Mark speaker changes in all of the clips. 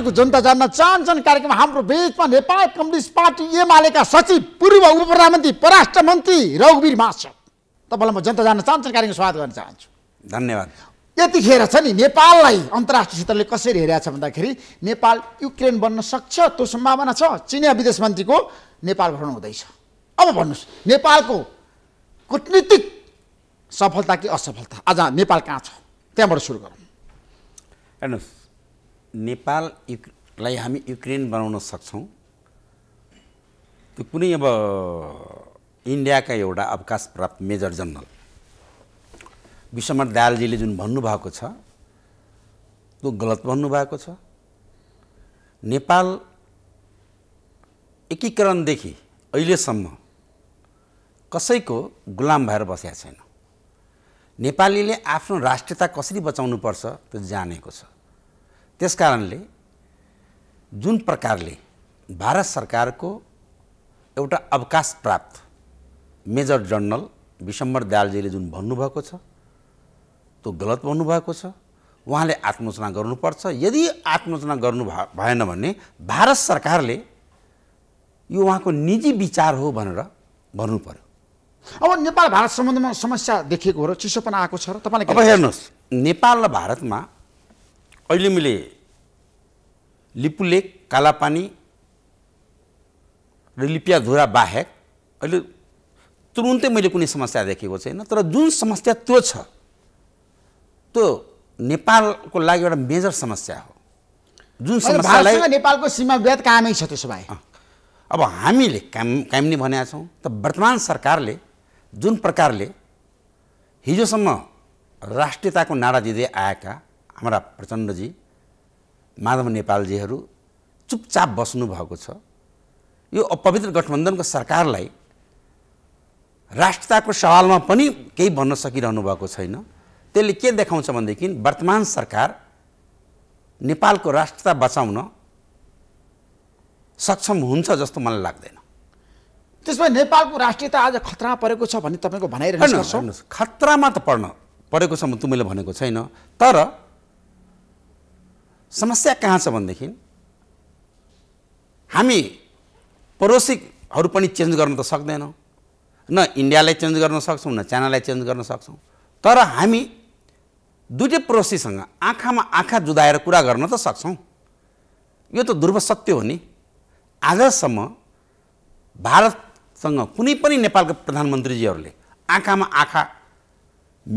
Speaker 1: आजको जनता जान्न चाहन्छन् कार्यक्रम हाम्रो बेचमा नेपाल कम्युनिस्ट पार्टी एमालेका सचिव पूर्व उप प्रधानमन्त्री पराष्ट्र मन्त्री रघुवीर महाश तपाईँलाई म जनता जान्न चाहन्छन् कार्यक्रम स्वागत गर्न चाहन्छु धन्यवाद यतिखेर छ नि नेपाललाई अन्तर्राष्ट्रिय क्षेत्रले कसरी हेरेको छ भन्दाखेरि नेपाल युक्रेन बन्न सक्छ त्यो सम्भावना छ चिनिया विदेश मन्त्रीको नेपाल भ्रमण हुँदैछ अब भन्नुहोस् नेपालको कुटनीतिक सफलता कि असफलता आज नेपाल
Speaker 2: कहाँ छ त्यहाँबाट सुरु गरौँ हेर्नुहोस् नेपाल युलाई हामी युक्रेन बनाउन सक्छौँ त्यो कुनै अब इन्डियाका एउटा अवकाश प्राप्त मेजर जनरल विश्वमाथ दालजीले जुन भन्नुभएको छ त्यो गलत भन्नुभएको छ नेपाल एकीकरणदेखि अहिलेसम्म कसैको गुलाम भएर बसेका छैन नेपालीले आफ्नो राष्ट्रियता कसरी बचाउनुपर्छ त्यो जानेको छ त्यस कारणले जुन प्रकारले भारत सरकारको एउटा अवकाश प्राप्त मेजर जनरल विशम्बर दालजीले जुन भन्नुभएको छ त्यो गलत भन्नुभएको छ उहाँले आत्मोचना गर्नुपर्छ यदि आत्मोचना गर्नु भएन भने भारत सरकारले यो उहाँको निजी विचार हो भनेर भन्नु पर्यो अब नेपाल भारत सम्बन्धमा समस्या देखिएको हो र चिसोपना आएको छ र तपाईँले अब हेर्नुहोस् नेपाल र भारतमा अहिले मैले लिपुलेक कालापानी र लिपियाधुरा बाहेक अहिले तुरुन्तै मैले कुनै समस्या देखेको छैन तर जुन समस्या त्यो छ त्यो नेपालको लागि एउटा मेजर समस्या हो जुन समस्यालाई नेपालको सीमा व्यत कामै छ त्यसो भए अब हामीले काम नै भनेका छौँ त वर्तमान सरकारले जुन प्रकारले हिजोसम्म राष्ट्रियताको नारा दिँदै आएका हाम्रा प्रचण्डजी माधव नेपालजीहरू चुपचाप बस्नुभएको छ यो अपवित्र गठबन्धनको सरकारलाई राष्ट्रताको सवालमा पनि केही भन्न सकिरहनु भएको छैन त्यसले के देखाउँछ भनेदेखि वर्तमान सरकार नेपालको राष्ट्रता बचाउन सक्षम हुन्छ जस्तो मलाई लाग्दैन त्यसमा नेपालको
Speaker 1: राष्ट्रियता आज खतरा परेको छ भन्ने तपाईँको
Speaker 2: छ खतरामा त पर्न परेको छ मैले भनेको छैन तर समस्या कहाँ छ भनेदेखि हामी पड़ोसीहरू पनि चेन्ज गर्न त सक्दैनौँ न इन्डियालाई चेन्ज गर्न सक्छौँ न चाइनालाई चेन्ज गर्न सक्छौँ तर हामी दुइटै पड़ोसीसँग आँखामा आँखा जुदाएर कुरा गर्न त सक्छौँ यो त ध्रुव सत्य हो नि आजसम्म भारतसँग कुनै पनि नेपालका प्रधानमन्त्रीजीहरूले आँखामा आँखा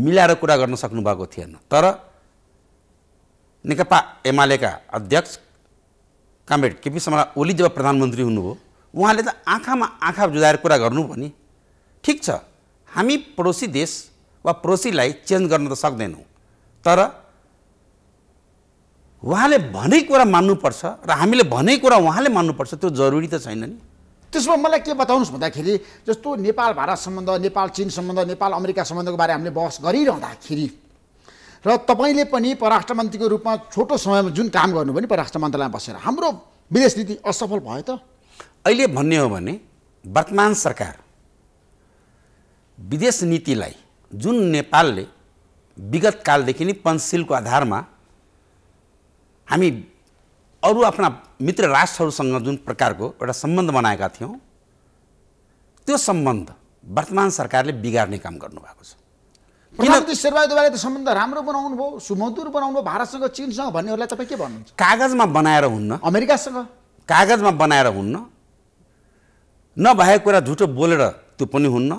Speaker 2: मिलाएर कुरा गर्न सक्नुभएको थिएन तर नेकपा एमालेका अध्यक्ष कामरेड केपी शर्मा ओली जब प्रधानमन्त्री हुनुभयो उहाँले त आँखामा आँखा जुदाएर कुरा गर्नु भने ठिक छ हामी पडोसी देश वा पडोसीलाई चेन्ज गर्न त सक्दैनौँ तर उहाँले भनै कुरा मान्नुपर्छ र हामीले भनै कुरा उहाँले मान्नुपर्छ त्यो जरुरी त छैन नि त्यसमा मलाई के बताउनुहोस् भन्दाखेरि जस्तो
Speaker 1: नेपाल भारत सम्बन्ध नेपाल चिन सम्बन्ध नेपाल अमेरिका सम्बन्धको बारे हामीले बहस गरिरहँदाखेरि र तपाईँले पनि पराष्ट्र मन्त्रीको रूपमा छोटो समयमा जुन काम गर्नुभयो नि पराष्ट्र मन्त्रालयमा बसेर हाम्रो
Speaker 2: विदेश नीति असफल भयो त अहिले भन्ने हो भने वर्तमान सरकार विदेश नीतिलाई जुन नेपालले विगत कालदेखि नै पञ्चशीलको आधारमा हामी अरू आफ्ना मित्र राष्ट्रहरूसँग जुन प्रकारको एउटा सम्बन्ध बनाएका थियौँ त्यो सम्बन्ध वर्तमान सरकारले बिगार्ने काम गर्नुभएको छ
Speaker 1: प्रधानमन्त्री दुवाले त सम्बन्ध राम्रो बनाउनु भयो सुमधुर बनाउनु भयो भारतसँग चिनसँग भन्नेहरूलाई तपाईँ के भन्नुहुन्छ
Speaker 2: कागजमा बनाएर हुन्न अमेरिकासँग कागजमा बनाएर हुन्न नभएको कुरा झुटो बोलेर त्यो पनि हुन्न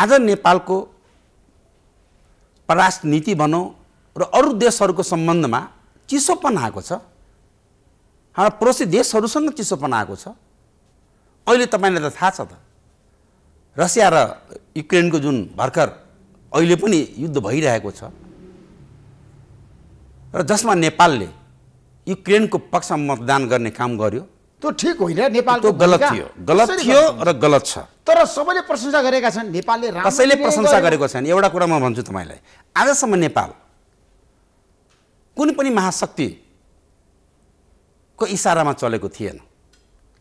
Speaker 2: आज नेपालको परराष्ट्र नीति भनौँ र अरू देशहरूको सम्बन्धमा चिसोपन आएको छ हाम्रो पड़ोसी देशहरूसँग चिसोपन आएको छ अहिले तपाईँलाई त थाहा छ त रसिया र युक्रेनको जुन भर्खर अहिले पनि युद्ध भइरहेको छ र जसमा नेपालले युक्रेनको पक्षमा मतदान गर्ने काम गर्यो त्यो ठिक होइन नेपाल गलत थियो गलत थियो र गलत छ
Speaker 1: तर सबैले प्रशंसा गरेका छन् नेपालले कसैले प्रशंसा
Speaker 2: गरेको छैन एउटा कुरा म भन्छु तपाईँलाई आजसम्म नेपाल कुनै पनि महाशक्तिको इसारामा चलेको थिएन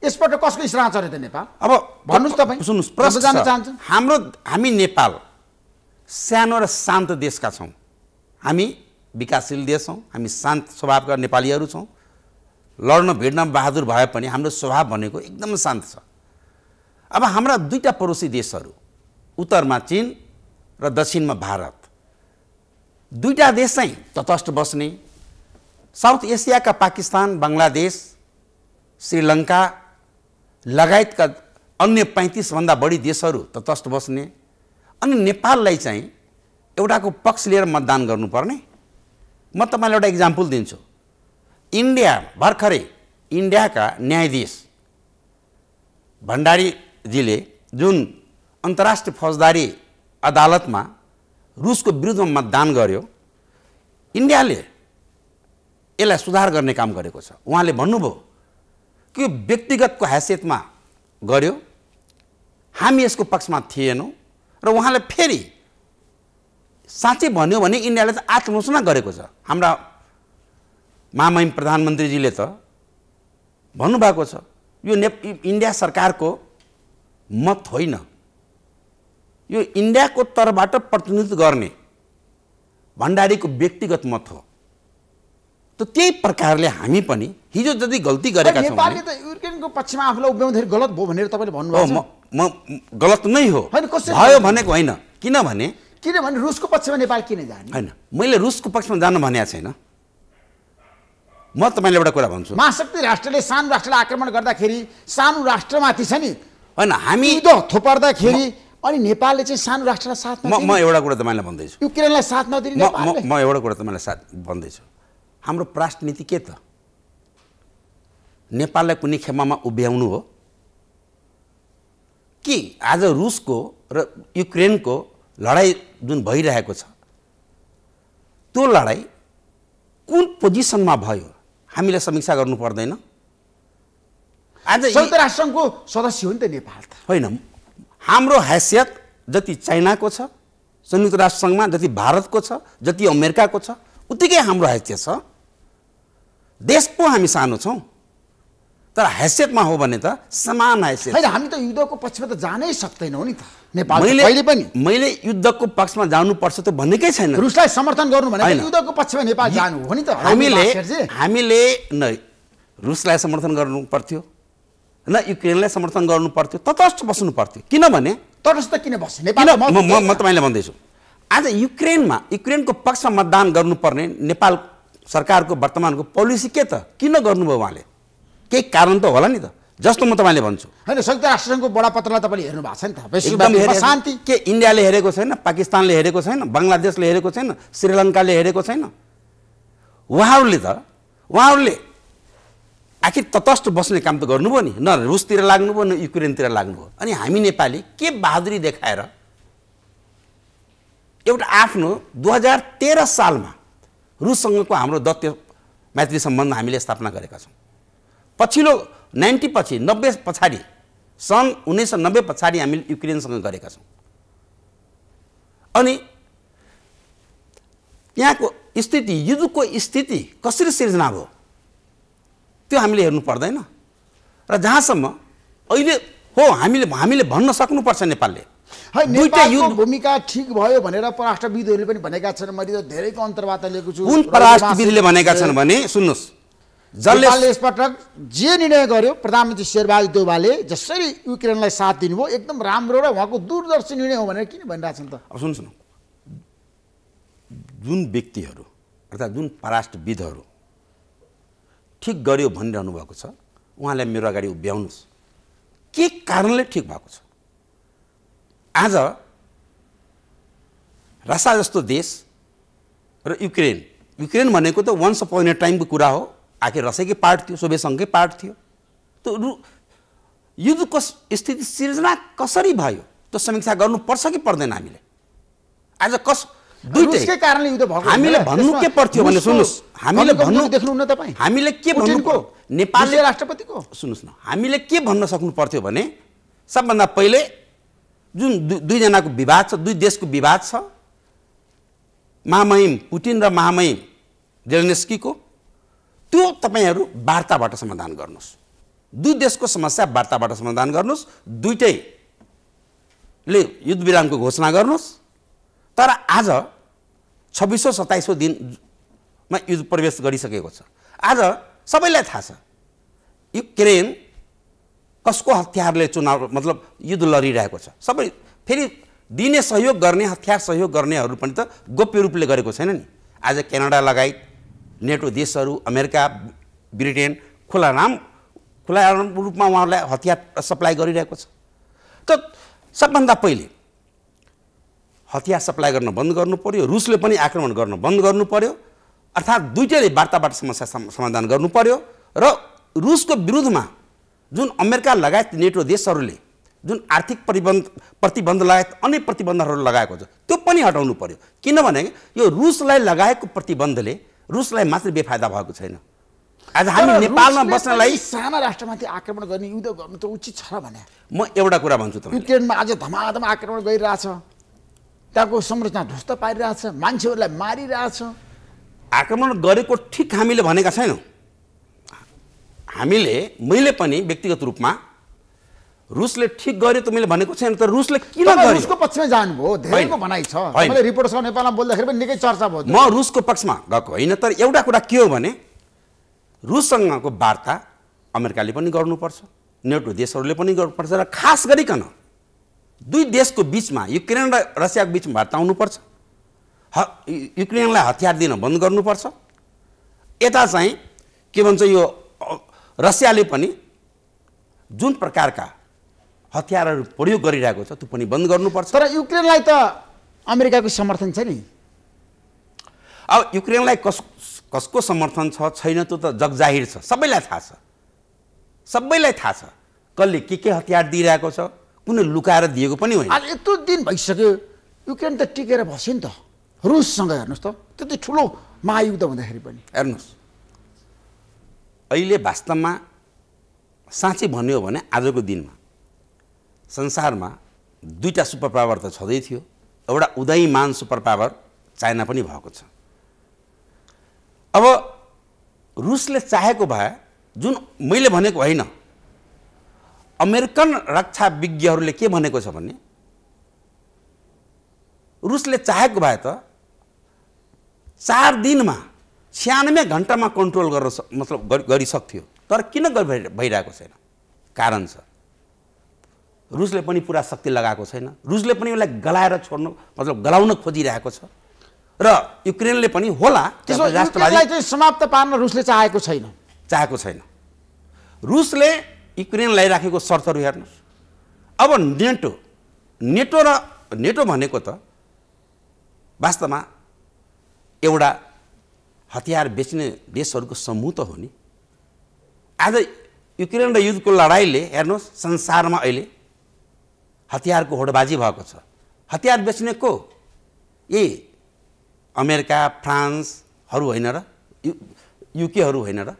Speaker 1: यसपल्ट कसको इसरा छ त नेपाल
Speaker 2: अब भन्नुहोस् तपाईँ सुन्नुहोस् प्रश्न जान चाहन्छु हाम्रो हामी नेपाल सानो र शान्त देशका छौँ हामी विकासशील देश हौँ हामी शान्त स्वभावका नेपालीहरू छौँ लड्न भिड्न बहादुर भए पनि हाम्रो स्वभाव भनेको एकदम शान्त छ अब हाम्रा दुईवटा पडोसी देशहरू उत्तरमा चिन र दक्षिणमा भारत दुईवटा देश चाहिँ तटस्थ बस्ने साउथ एसियाका पाकिस्तान बङ्गलादेश श्रीलङ्का लगायतका अन्य पैँतिसभन्दा बढी देशहरू तटस्थ बस्ने अनि नेपाललाई चाहिँ एउटाको पक्ष लिएर मतदान गर्नुपर्ने म तपाईँलाई एउटा इक्जाम्पल दिन्छु इन्डिया भर्खरै इन्डियाका न्यायाधीश भण्डारीजीले जुन अन्तर्राष्ट्रिय फौजदारी अदालतमा रुसको विरुद्धमा मतदान गर्यो इन्डियाले यसलाई सुधार गर्ने काम गरेको छ उहाँले भन्नुभयो त्यो व्यक्तिगतको हैसियतमा गर्यो हामी यसको पक्षमा थिएनौँ र उहाँले फेरि साँच्चै भन्यो भने इन्डियाले त आत्मघोषणा गरेको छ हाम्रा महामहिम प्रधानमन्त्रीजीले त भन्नुभएको छ यो ने इन्डिया सरकारको मत होइन यो इन्डियाको तर्फबाट प्रतिनिधित्व गर्ने भण्डारीको व्यक्तिगत मत हो त त्यही प्रकारले हामी पनि हिजो जति गल्ती गरेका छौँ नेपालले
Speaker 1: त युक्रेनको पक्षमा आफूलाई उभ्याउँदाखेरि गलत भयो भनेर तपाईँले भन्नुभयो म
Speaker 2: म गलत नै हो भयो भनेको होइन किनभने
Speaker 1: किनभने रुसको पक्षमा नेपाल किन जाने
Speaker 2: होइन मैले रुसको पक्षमा जानु भनेको छैन म तपाईँले एउटा कुरा भन्छु महाशक्ति
Speaker 1: राष्ट्रले सानो राष्ट्रलाई आक्रमण गर्दाखेरि सानो राष्ट्रमाथि छ नि होइन हामी थोपर्दाखेरि अनि नेपालले चाहिँ सानो राष्ट्रलाई साथ म एउटा
Speaker 2: कुरा तपाईँलाई भन्दैछु युक्रेनलाई साथ नदिने म एउटा कुरा तपाईँलाई साथ भन्दैछु हाम्रो राष्ट्रनीति के त नेपाललाई कुनै खेमामा उभ्याउनु हो कि आज रुसको र युक्रेनको लडाइँ जुन भइरहेको छ त्यो लडाइँ कुन पोजिसनमा भयो हामीले समीक्षा गर्नु पर्दैन आज संयुक्त राष्ट्रसङ्घको सदस्य हो नि त नेपाल त होइन हाम्रो हैसियत जति चाइनाको छ संयुक्त राष्ट्रसङ्घमा जति भारतको छ जति अमेरिकाको छ उत्तिकै हाम्रो हैसियत छ देश पो हामी सानो छौँ तर हैसियतमा हो भने त समान हैसियत होइन
Speaker 1: हामी त युद्धको पक्षमा त जानै सक्दैनौँ नि त नेपाल मैले पनि
Speaker 2: मैले युद्धको पक्षमा जानुपर्छ त्यो भनेकै छैन रुसलाई समर्थन गर्नु भने युद्धको
Speaker 1: पक्षमा नेपाल जानु हो नि त हामीले
Speaker 2: हामीले न रुसलाई समर्थन गर्नु पर्थ्यो न युक्रेनलाई समर्थन गर्नु पर्थ्यो तटस्थ बस्नु पर्थ्यो किनभने तटस्थ किन बस्छ नेपाल म तपाईँलाई भन्दैछु आज युक्रेनमा युक्रेनको पक्षमा मतदान गर्नुपर्ने नेपाल सरकारको वर्तमानको पोलिसी के त किन गर्नुभयो उहाँले केही कारण त होला नि त जस्तो म तपाईँले भन्छु होइन संयुक्त राष्ट्रसङ्घको बडापत्रलाई
Speaker 1: तपाईँले हेर्नु भएको छ नि त शान्ति
Speaker 2: के इन्डियाले हेरेको छैन पाकिस्तानले हेरेको छैन बङ्गलादेशले हेरेको छैन श्रीलङ्काले हेरेको छैन उहाँहरूले त उहाँहरूले आखिर तटस्थ बस्ने काम त गर्नुभयो नि न रुसतिर लाग्नुभयो न युक्रेनतिर लाग्नुभयो अनि हामी नेपाली के बहादुरी देखाएर एउटा आफ्नो दुई हजार तेह्र सालमा रुससँगको हाम्रो दत्त्य मैत्री सम्बन्ध हामीले स्थापना गरेका छौँ पछिल्लो नाइन्टी पछि नब्बे पछाडि सन् उन्नाइस सय नब्बे पछाडि हामीले युक्रेनसँग गरेका छौँ अनि यहाँको स्थिति युद्धको स्थिति कसरी सिर्जना भयो त्यो हामीले हेर्नु पर्दैन र जहाँसम्म अहिले हो हामीले हामीले भन्न सक्नुपर्छ नेपालले नेपालको
Speaker 1: भूमिका ठिक भयो भनेर पराष्ट्रविदहरूले पनि भनेका छन् मैले त धेरैको अन्तर्वार्ता लिएको छु कुन पराष्ट्रविदले भनेका छन् भने
Speaker 2: सुन्नुहोस् जसले
Speaker 1: यसपटक जे निर्णय गर्यो प्रधानमन्त्री शेरबहादुर देउवाले जसरी युक्रेनलाई साथ दिनुभयो एकदम राम्रो र उहाँको दूरदर्शी निर्णय हो भनेर किन भनिरहेछन् त
Speaker 2: अब सुन्नुहोस् न जुन व्यक्तिहरू अर्थात् जुन पराष्ट्रविदहरू ठिक गर्यो भनिरहनु भएको छ उहाँलाई मेरो अगाडि उभ्याउनुहोस् के कारणले ठिक भएको छ आज रसा जस्तो देश र युक्रेन युक्रेन भनेको त वन्स अपोइन ए टाइमको कुरा हो आखिर रसैकै पार्ट थियो सोभियतसँगकै पार्ट थियो त्यो रु युद्धको स्थिति सिर्जना कसरी भयो त्यो समीक्षा गर्नुपर्छ कि पर्दैन हामीले आज कस दुईटै
Speaker 1: कारणले युद्ध भयो हामीले भन्नु के पर्थ्यो भने सुन्नुहोस् हामीले भन्नु
Speaker 2: देख्नुहुन्न तपाईँ हामीले के भन्नुको नेपालले राष्ट्रपतिको सुन्नुहोस् न हामीले के भन्न सक्नु पर्थ्यो भने सबभन्दा पहिले जुन दु दुईजनाको विवाद छ दुई देशको विवाद छ महामहिम पुटिन र महामहिम जेलनेस्कीको त्यो तपाईँहरू वार्ताबाट समाधान गर्नुहोस् दुई देशको समस्या वार्ताबाट समाधान गर्नुहोस् दुइटैले युद्धविरामको घोषणा गर्नुहोस् तर आज छब्बिसौँ सत्ताइसौँ दिनमा युद्ध प्रवेश गरिसकेको छ आज सबैलाई थाहा छ युक्रेन कसको हतियारले चुनाव मतलब युद्ध लडिरहेको छ सबै फेरि दिने सहयोग गर्ने हतियार सहयोग गर्नेहरू पनि त गोप्य रूपले गरेको छैन नि आज क्यानाडा लगायत नेटो देशहरू अमेरिका ब्रिटेन खुला नाम खुला रूपमा उहाँहरूलाई हतियार सप्लाई गरिरहेको छ त सबभन्दा पहिले हतियार सप्लाई गर्न बन्द गर्नु पर्यो रुसले पनि आक्रमण गर्न बन्द गर्नु पर्यो अर्थात् दुइटैले वार्ताबाट समस्या समाधान गर्नु पऱ्यो र रुसको विरुद्धमा जुन अमेरिका लगायत नेटो देशहरूले जुन आर्थिक प्रतिबन्ध प्रतिबन्ध लगायत अन्य प्रतिबन्धहरू लगाएको छ त्यो पनि हटाउनु पर्यो किनभने यो रुसलाई लगाएको प्रतिबन्धले रुसलाई मात्र बेफाइदा भएको छैन आज हामी नेपालमा बस्नलाई
Speaker 1: साना राष्ट्रमाथि आक्रमण गर्ने युद्ध गर्नु त उचित छ भने
Speaker 2: म एउटा कुरा भन्छु त
Speaker 1: युक्रेनमा आज धमाधम आक्रमण गरिरहेछ त्यहाँको संरचना ध्वस्त पारिरहेछ मान्छेहरूलाई मारिरहेछ
Speaker 2: आक्रमण गरेको ठिक हामीले भनेका छैनौँ हामीले मैले पनि व्यक्तिगत रूपमा रुसले ठिक गर्यो त मैले भनेको छैन तर रुसले किन रुसको
Speaker 1: पक्षमा जानुभयो धेरैको भनाइ छ मैले रिपोर्टसँग नेपालमा बोल्दाखेरि पनि निकै चर्चा भयो म
Speaker 2: रुसको पक्षमा गएको होइन तर एउटा कुरा के हो भने रुससँगको वार्ता अमेरिकाले पनि गर्नुपर्छ नेटो देशहरूले पनि गर्नुपर्छ र खास गरिकन दुई देशको बिचमा युक्रेन र रसियाको बिचमा वार्ता आउनुपर्छ ह युक्रेनलाई हतियार दिन बन्द गर्नुपर्छ यता चाहिँ के भन्छ यो रसियाले पनि जुन प्रकारका हतियारहरू प्रयोग गरिरहेको छ त्यो पनि बन्द गर्नुपर्छ तर युक्रेनलाई त अमेरिकाको समर्थन छ नि अब युक्रेनलाई कस कसको समर्थन छ छैन त्यो त जगजाहिर छ सबैलाई थाहा छ सबैलाई थाहा छ कसले के के हतियार दिइरहेको छ कुनै लुकाएर दिएको पनि होइन यत्रो दिन भइसक्यो युक्रेन त टिकेर बस्यो नि त रुससँग
Speaker 1: हेर्नुहोस् त त्यति ठुलो महायुद्ध हुँदाखेरि पनि
Speaker 2: हेर्नुहोस् अहिले वास्तवमा साँच्चै भन्ने हो भने आजको दिनमा संसारमा दुईवटा सुपर पावर त छँदै थियो एउटा उदयमान सुपर पावर चाइना पनि भएको छ अब रुसले चाहेको भए जुन मैले भनेको होइन अमेरिकन रक्षा विज्ञहरूले के भनेको छ भने रुसले चाहेको भए त चार दिनमा छ्यानब्बे घन्टामा कन्ट्रोल गर्न मतलब गरिसक्थ्यो तर किन भइरहेको छैन कारण छ रुसले पनि पुरा शक्ति लगाएको छैन रुसले पनि उसलाई गलाएर छोड्नु मतलब गलाउन खोजिरहेको छ र युक्रेनले पनि होला त्यसो राष्ट्रवादी समाप्त पार्न रुसले चाहेको छैन चाहेको छैन रुसले युक्रेनलाई राखेको शर्तहरू हेर्नुहोस् अब नेटो नेटो र नेटो भनेको त वास्तवमा एउटा हतियार बेच्ने देशहरूको समूह त हो नि आज युक्रेन र युद्धको लडाइँले हेर्नुहोस् संसारमा अहिले हतियारको होडबाजी भएको छ हतियार बेच्ने को ए अमेरिका फ्रान्सहरू होइन र यु युकेहरू होइन र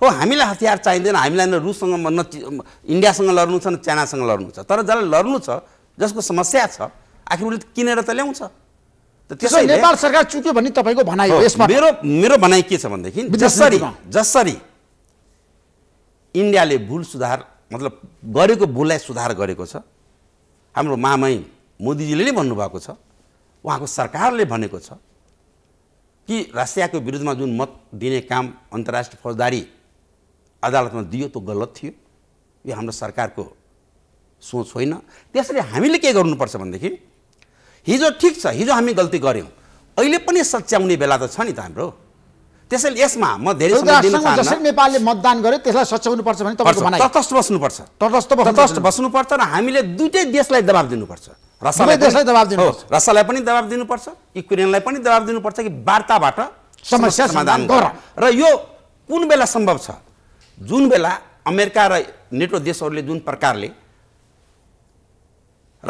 Speaker 2: हो हामीलाई हतियार चाहिँदैन हामीलाई न रुससँग न इन्डियासँग लड्नु छ न चाइनासँग लड्नु छ तर जसलाई लड्नु छ जसको समस्या छ आखिर उसले किनेर त ल्याउँछ त्यसो नेपाल सरकार चुक्यो भन्ने तपाईँको भनाइ हो यसमा मेरो मेरो भनाइ के छ भनेदेखि जसरी जसरी इन्डियाले भुल सुधार मतलब गरेको भुललाई सुधार गरेको छ हाम्रो मामै मोदीजीले नै भन्नुभएको छ उहाँको सरकारले भनेको छ कि रसियाको विरुद्धमा जुन मत दिने काम अन्तर्राष्ट्रिय फौजदारी अदालतमा दियो त्यो गलत थियो यो हाम्रो सरकारको सोच होइन त्यसरी हामीले के गर्नुपर्छ भनेदेखि हिजो ठिक छ हिजो हामी गल्ती गऱ्यौँ अहिले पनि सच्याउने बेला त छ नि त हाम्रो त्यसैले यसमा म धेरै जसरी
Speaker 1: नेपालले मतदान गर्यो त्यसलाई सच्याउनु पर्छ भने
Speaker 2: तटस्थ बस्नुपर्छ तटस्थ तटस्थ बस्नुपर्छ र हामीले दुइटै देशलाई दबाब दिनुपर्छ रसालाई देशलाई दबाब दिनु रसालाई पनि दबाब दिनुपर्छ युक्रेनलाई पनि दबाब दिनुपर्छ कि वार्ताबाट समस्या समाधान गर र यो कुन बेला सम्भव छ जुन बेला अमेरिका र नेटो देशहरूले जुन प्रकारले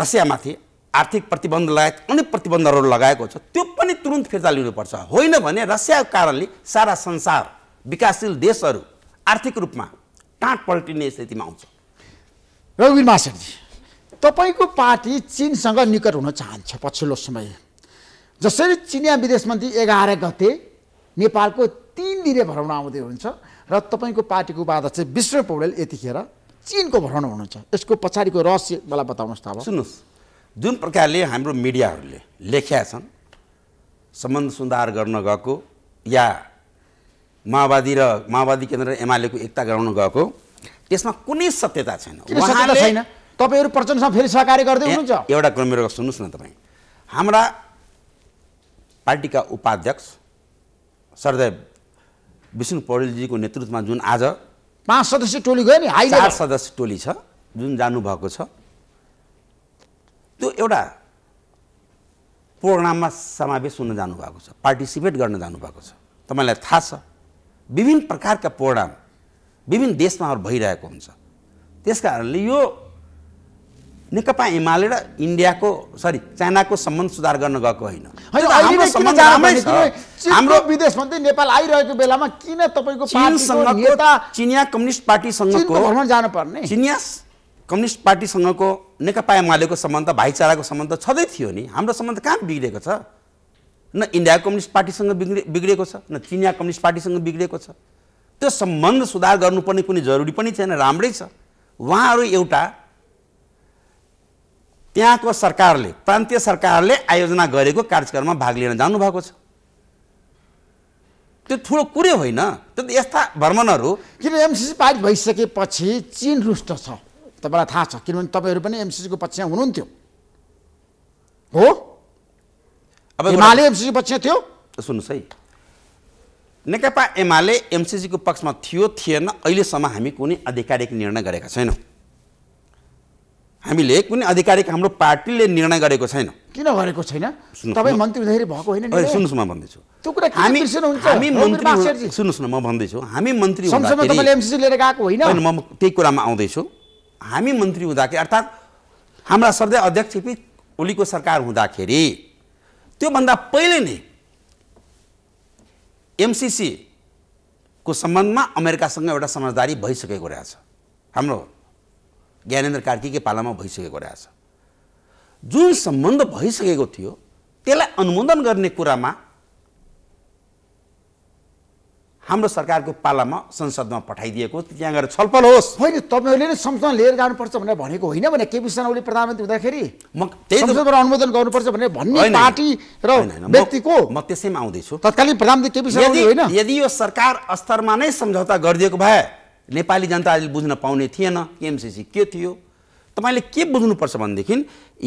Speaker 2: रसियामाथि आर्थिक प्रतिबन्ध लगायत अनेक प्रतिबन्धहरू लगाएको छ त्यो पनि तुरुन्त फिर्ता लिनुपर्छ होइन भने रसियाको कारणले सारा संसार विकासशील देशहरू आर्थिक रूपमा टाँट पल्टिने स्थितिमा आउँछ रघुवीर मासेनजी
Speaker 1: तपाईँको पार्टी चिनसँग निकट हुन चाहन्छ पछिल्लो समय जसरी चिनिया विदेश मन्त्री एघार गते नेपालको तिन दिने भ्रमण आउँदै हुन्छ र तपाईँको पार्टीको उपाध्यक्ष विष्णु पौडेल यतिखेर चिनको भ्रमण हुनुहुन्छ यसको पछाडिको रहस्य
Speaker 2: मलाई बताउनुहोस् त अब सुन्नुहोस् जुन प्रकारले हाम्रो मिडियाहरूले लेख्या छन् सम्बन्ध सुधार गर्न गएको या माओवादी र माओवादी केन्द्र एमालेको एकता गराउन गएको त्यसमा कुनै सत्यता छैन छैन तपाईँहरू प्रचण्डसँग फेरि सहकार्य गर्दै हुनुहुन्छ एउटा कुरा मेरो सुन्नुहोस् न तपाईँ हाम्रा पार्टीका उपाध्यक्ष सरदेव विष्णु पौडेलजीको नेतृत्वमा जुन आज पाँच सदस्य टोली गयो नि हाई चार सदस्य टोली छ जुन जानुभएको छ त्यो एउटा प्रोग्राममा समावेश हुन जानुभएको छ पार्टिसिपेट गर्न जानुभएको छ तपाईँलाई थाहा छ विभिन्न प्रकारका प्रोग्राम विभिन्न देशमा भइरहेको हुन्छ त्यस कारणले यो नेकपा एमाले र इन्डियाको सरी चाइनाको सम्बन्ध सुधार गर्न गएको होइन
Speaker 1: हाम्रो विदेश मन्त्री नेपाल आइरहेको बेलामा किन तपाईँको चिनिया
Speaker 2: कम्युनिस्ट पार्टीसँग जानु
Speaker 1: जानुपर्ने चिनिया
Speaker 2: कम्युनिस्ट पार्टीसँगको नेकपा एमालेको सम्बन्ध भाइचाराको सम्बन्ध छँदै थियो नि हाम्रो सम्बन्ध कहाँ बिग्रेको छ न इन्डिया कम्युनिस्ट पार्टीसँग बिग्रे बिग्रेको छ न चिनिया कम्युनिस्ट पार्टीसँग बिग्रेको छ त्यो सम्बन्ध सुधार गर्नुपर्ने कुनै जरुरी पनि छैन राम्रै छ उहाँहरू एउटा त्यहाँको सरकारले प्रान्तीय सरकारले आयोजना गरेको कार्यक्रममा भाग लिन जानुभएको छ त्यो ठुलो कुरै होइन त्यो यस्ता भ्रमणहरू किन एमसिसी पारित भइसकेपछि चिन रुष्ट छ तपाईँलाई थाहा छ किनभने तपाईँहरू पनि एमसिसीको
Speaker 1: पक्षमा हुनुहुन्थ्यो
Speaker 2: हो अब एमाले एमसिसी पक्ष थियो सुन्नुहोस् है नेकपा एमाले एमसिसीको पक्षमा थियो थिएन अहिलेसम्म हामी कुनै आधिकारिक निर्णय गरेका छैनौँ हामीले कुनै आधिकारिक हाम्रो पार्टीले निर्णय गरेको छैन
Speaker 1: किन गरेको छैन तपाईँ मन्त्री हुँदाखेरि भएको होइन सुन्नुहोस् म भन्दैछु त्यो कुरा हामी हामी मन्त्री
Speaker 2: सुन्नुहोस् न म भन्दैछु हामी मन्त्री एमसिसी
Speaker 1: लिएर गएको होइन म
Speaker 2: त्यही कुरामा आउँदैछु हामी मन्त्री हुँदाखेरि अर्थात् हाम्रा सधैँ अध्यक्ष ओलीको सरकार हुँदाखेरि त्योभन्दा पहिले नै एमसिसीको सम्बन्धमा अमेरिकासँग एउटा समझदारी भइसकेको रहेछ हाम्रो ज्ञानेन्द्र कार्कीकै पालामा भइसकेको रहेछ जुन सम्बन्ध भइसकेको थियो त्यसलाई अनुमोदन गर्ने कुरामा हाम्रो सरकारको पालामा संसदमा पठाइदिएको त्यहाँ गएर छलफल होस् होइन तपाईँहरूले नै संसदमा लिएर जानुपर्छ भनेर भनेको होइन भने केपी शर्मा प्रधानमन्त्री हुँदाखेरि म त्यही संसदबाट अनुमोदन गर्नुपर्छ भनेर भन्ने पार्टी र व्यक्तिको म त्यसैमा आउँदैछु तत्कालीन प्रधानमन्त्री केपी शर्मा ओली होइन यदि यो सरकार स्तरमा नै सम्झौता गरिदिएको भए नेपाली जनताले बुझ्न पाउने थिएन एमसिसी के थियो तपाईँले के बुझ्नुपर्छ भनेदेखि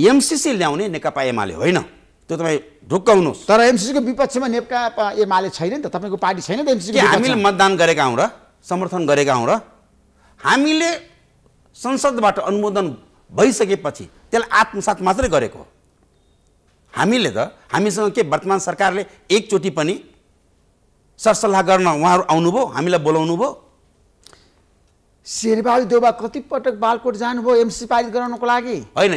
Speaker 2: एमसिसी ल्याउने नेकपा एमाले होइन त्यो तपाईँ ढुक्काउनुहोस् तर एमसिसीको विपक्षमा नेपका एमाले छैन नि त तपाईँको पार्टी छैन त एमसिसी हामीले मतदान गरेका हौँ र समर्थन गरेका हौँ र हामीले संसदबाट अनुमोदन भइसकेपछि त्यसलाई आत्मसात मात्रै गरेको हामीले त हामीसँग के वर्तमान सरकारले एकचोटि पनि सरसल्लाह गर्न उहाँहरू आउनुभयो हामीलाई बोलाउनु भयो शेरबहादुर देउबा कतिपटक बालकोट जानुभयो एमसी पारित गराउनको लागि होइन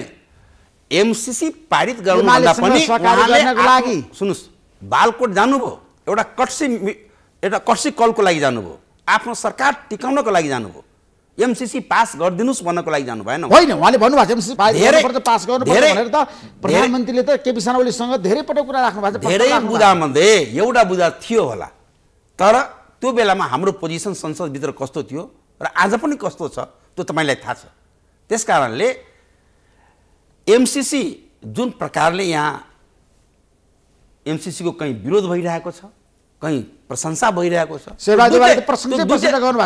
Speaker 2: एमसिसी पारित गर्नुभन्दा पनि सुन्नुहोस् बालकोट जानुभयो एउटा कट्सी एउटा कट्सी कलको लागि जानुभयो आफ्नो सरकार टिकाउनको लागि जानुभयो एमसिसी पास गरिदिनुहोस् भन्नको लागि जानु भएन होइन उहाँले भन्नुभएको छ एमसिसी पास गर्नु भनेर त प्रधानमन्त्रीले त केपी शर्मालीसँग धेरै पटक कुरा राख्नु भएको छ धेरै बुझामध्ये एउटा बुझा थियो होला तर त्यो बेलामा हाम्रो पोजिसन संसदभित्र कस्तो थियो र आज पनि कस्तो छ त्यो तपाईँलाई थाहा छ त्यस कारणले एमसिसी जुन प्रकारले यहाँ एमसिसीको कहीँ विरोध भइरहेको छ कहीँ प्रशंसा भइरहेको छ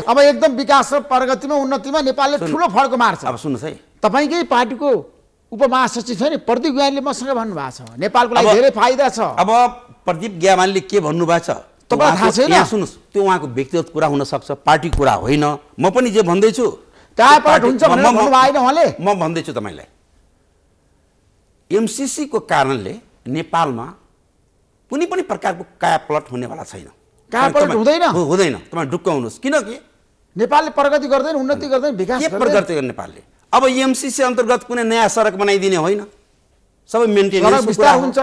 Speaker 1: अब एकदम विकास र प्रगतिमा उन्नतिमा नेपालले ठुलो फड्को मार्छ अब सुन्नुहोस् है तपाईँकै पार्टीको उपमहासचिव छ नि प्रदीप ग्यामाले मसँग भन्नुभएको छ नेपालको लागि धेरै
Speaker 2: फाइदा छ अब प्रदीप ग्यामाले के भन्नुभएको छ तपाईँलाई थाहा छैन सुन्नुहोस् त्यो उहाँको व्यक्तिगत कुरा हुनसक्छ पार्टी कुरा होइन म पनि जे भन्दैछु म भन्दैछु तपाईँलाई एमसिसीको कारणले नेपालमा कुनै पनि प्रकारको कायापलट हुनेवाला छैन कायापलट हुँदैन हुँदैन तपाईँ ढुक्क हुनुहोस् किनकि नेपालले प्रगति गर्दैन उन्नति गर्दैन विकास प्रगति गर्ने नेपालले अब एमसिसी अन्तर्गत कुनै नयाँ सडक बनाइदिने होइन सबै मेन्टेनेन्स हुन्छ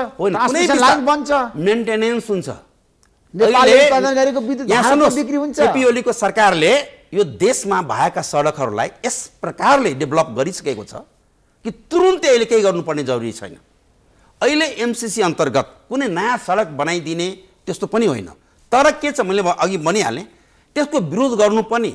Speaker 2: बन्छ मेन्टेनेन्स हुन्छ एपिओलीको सरकारले यो देशमा भएका सडकहरूलाई यस प्रकारले डेभलप गरिसकेको छ कि तुरुन्तै अहिले केही गर्नुपर्ने जरुरी छैन अहिले एमसिसी अन्तर्गत कुनै नयाँ सडक बनाइदिने त्यस्तो पनि होइन तर के छ मैले अघि भनिहालेँ त्यसको विरोध गर्नु पनि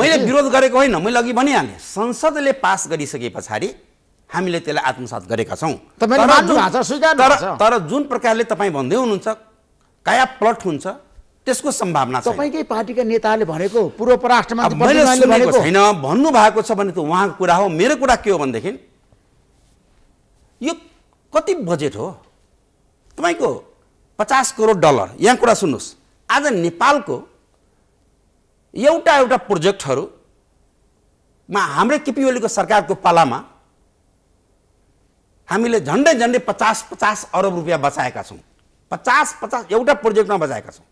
Speaker 1: मैले विरोध गरेको
Speaker 2: होइन मैले अघि भनिहालेँ संसदले पास गरिसके पछाडि हामीले त्यसलाई आत्मसात गरेका छौँ तर जुन प्रकारले तपाईँ भन्दै हुनुहुन्छ काया प्लट हुन्छ त्यसको सम्भावना
Speaker 1: तपाईँकै पार्टीका नेताले भनेको पूर्व पराष्ट्रमा मैले सुनेको छैन
Speaker 2: भन्नुभएको छ भने त उहाँको कुरा हो मेरो कुरा के हो भनेदेखि यो कति बजेट हो तपाईँको पचास करोड डलर यहाँ कुरा सुन्नुहोस् आज नेपालको एउटा एउटा प्रोजेक्टहरूमा हाम्रै केपिओलीको सरकारको पालामा हामीले झन्डै झन्डै पचास पचास अरब रुपियाँ बचाएका छौँ पचास पचास एउटा प्रोजेक्टमा बचाएका छौँ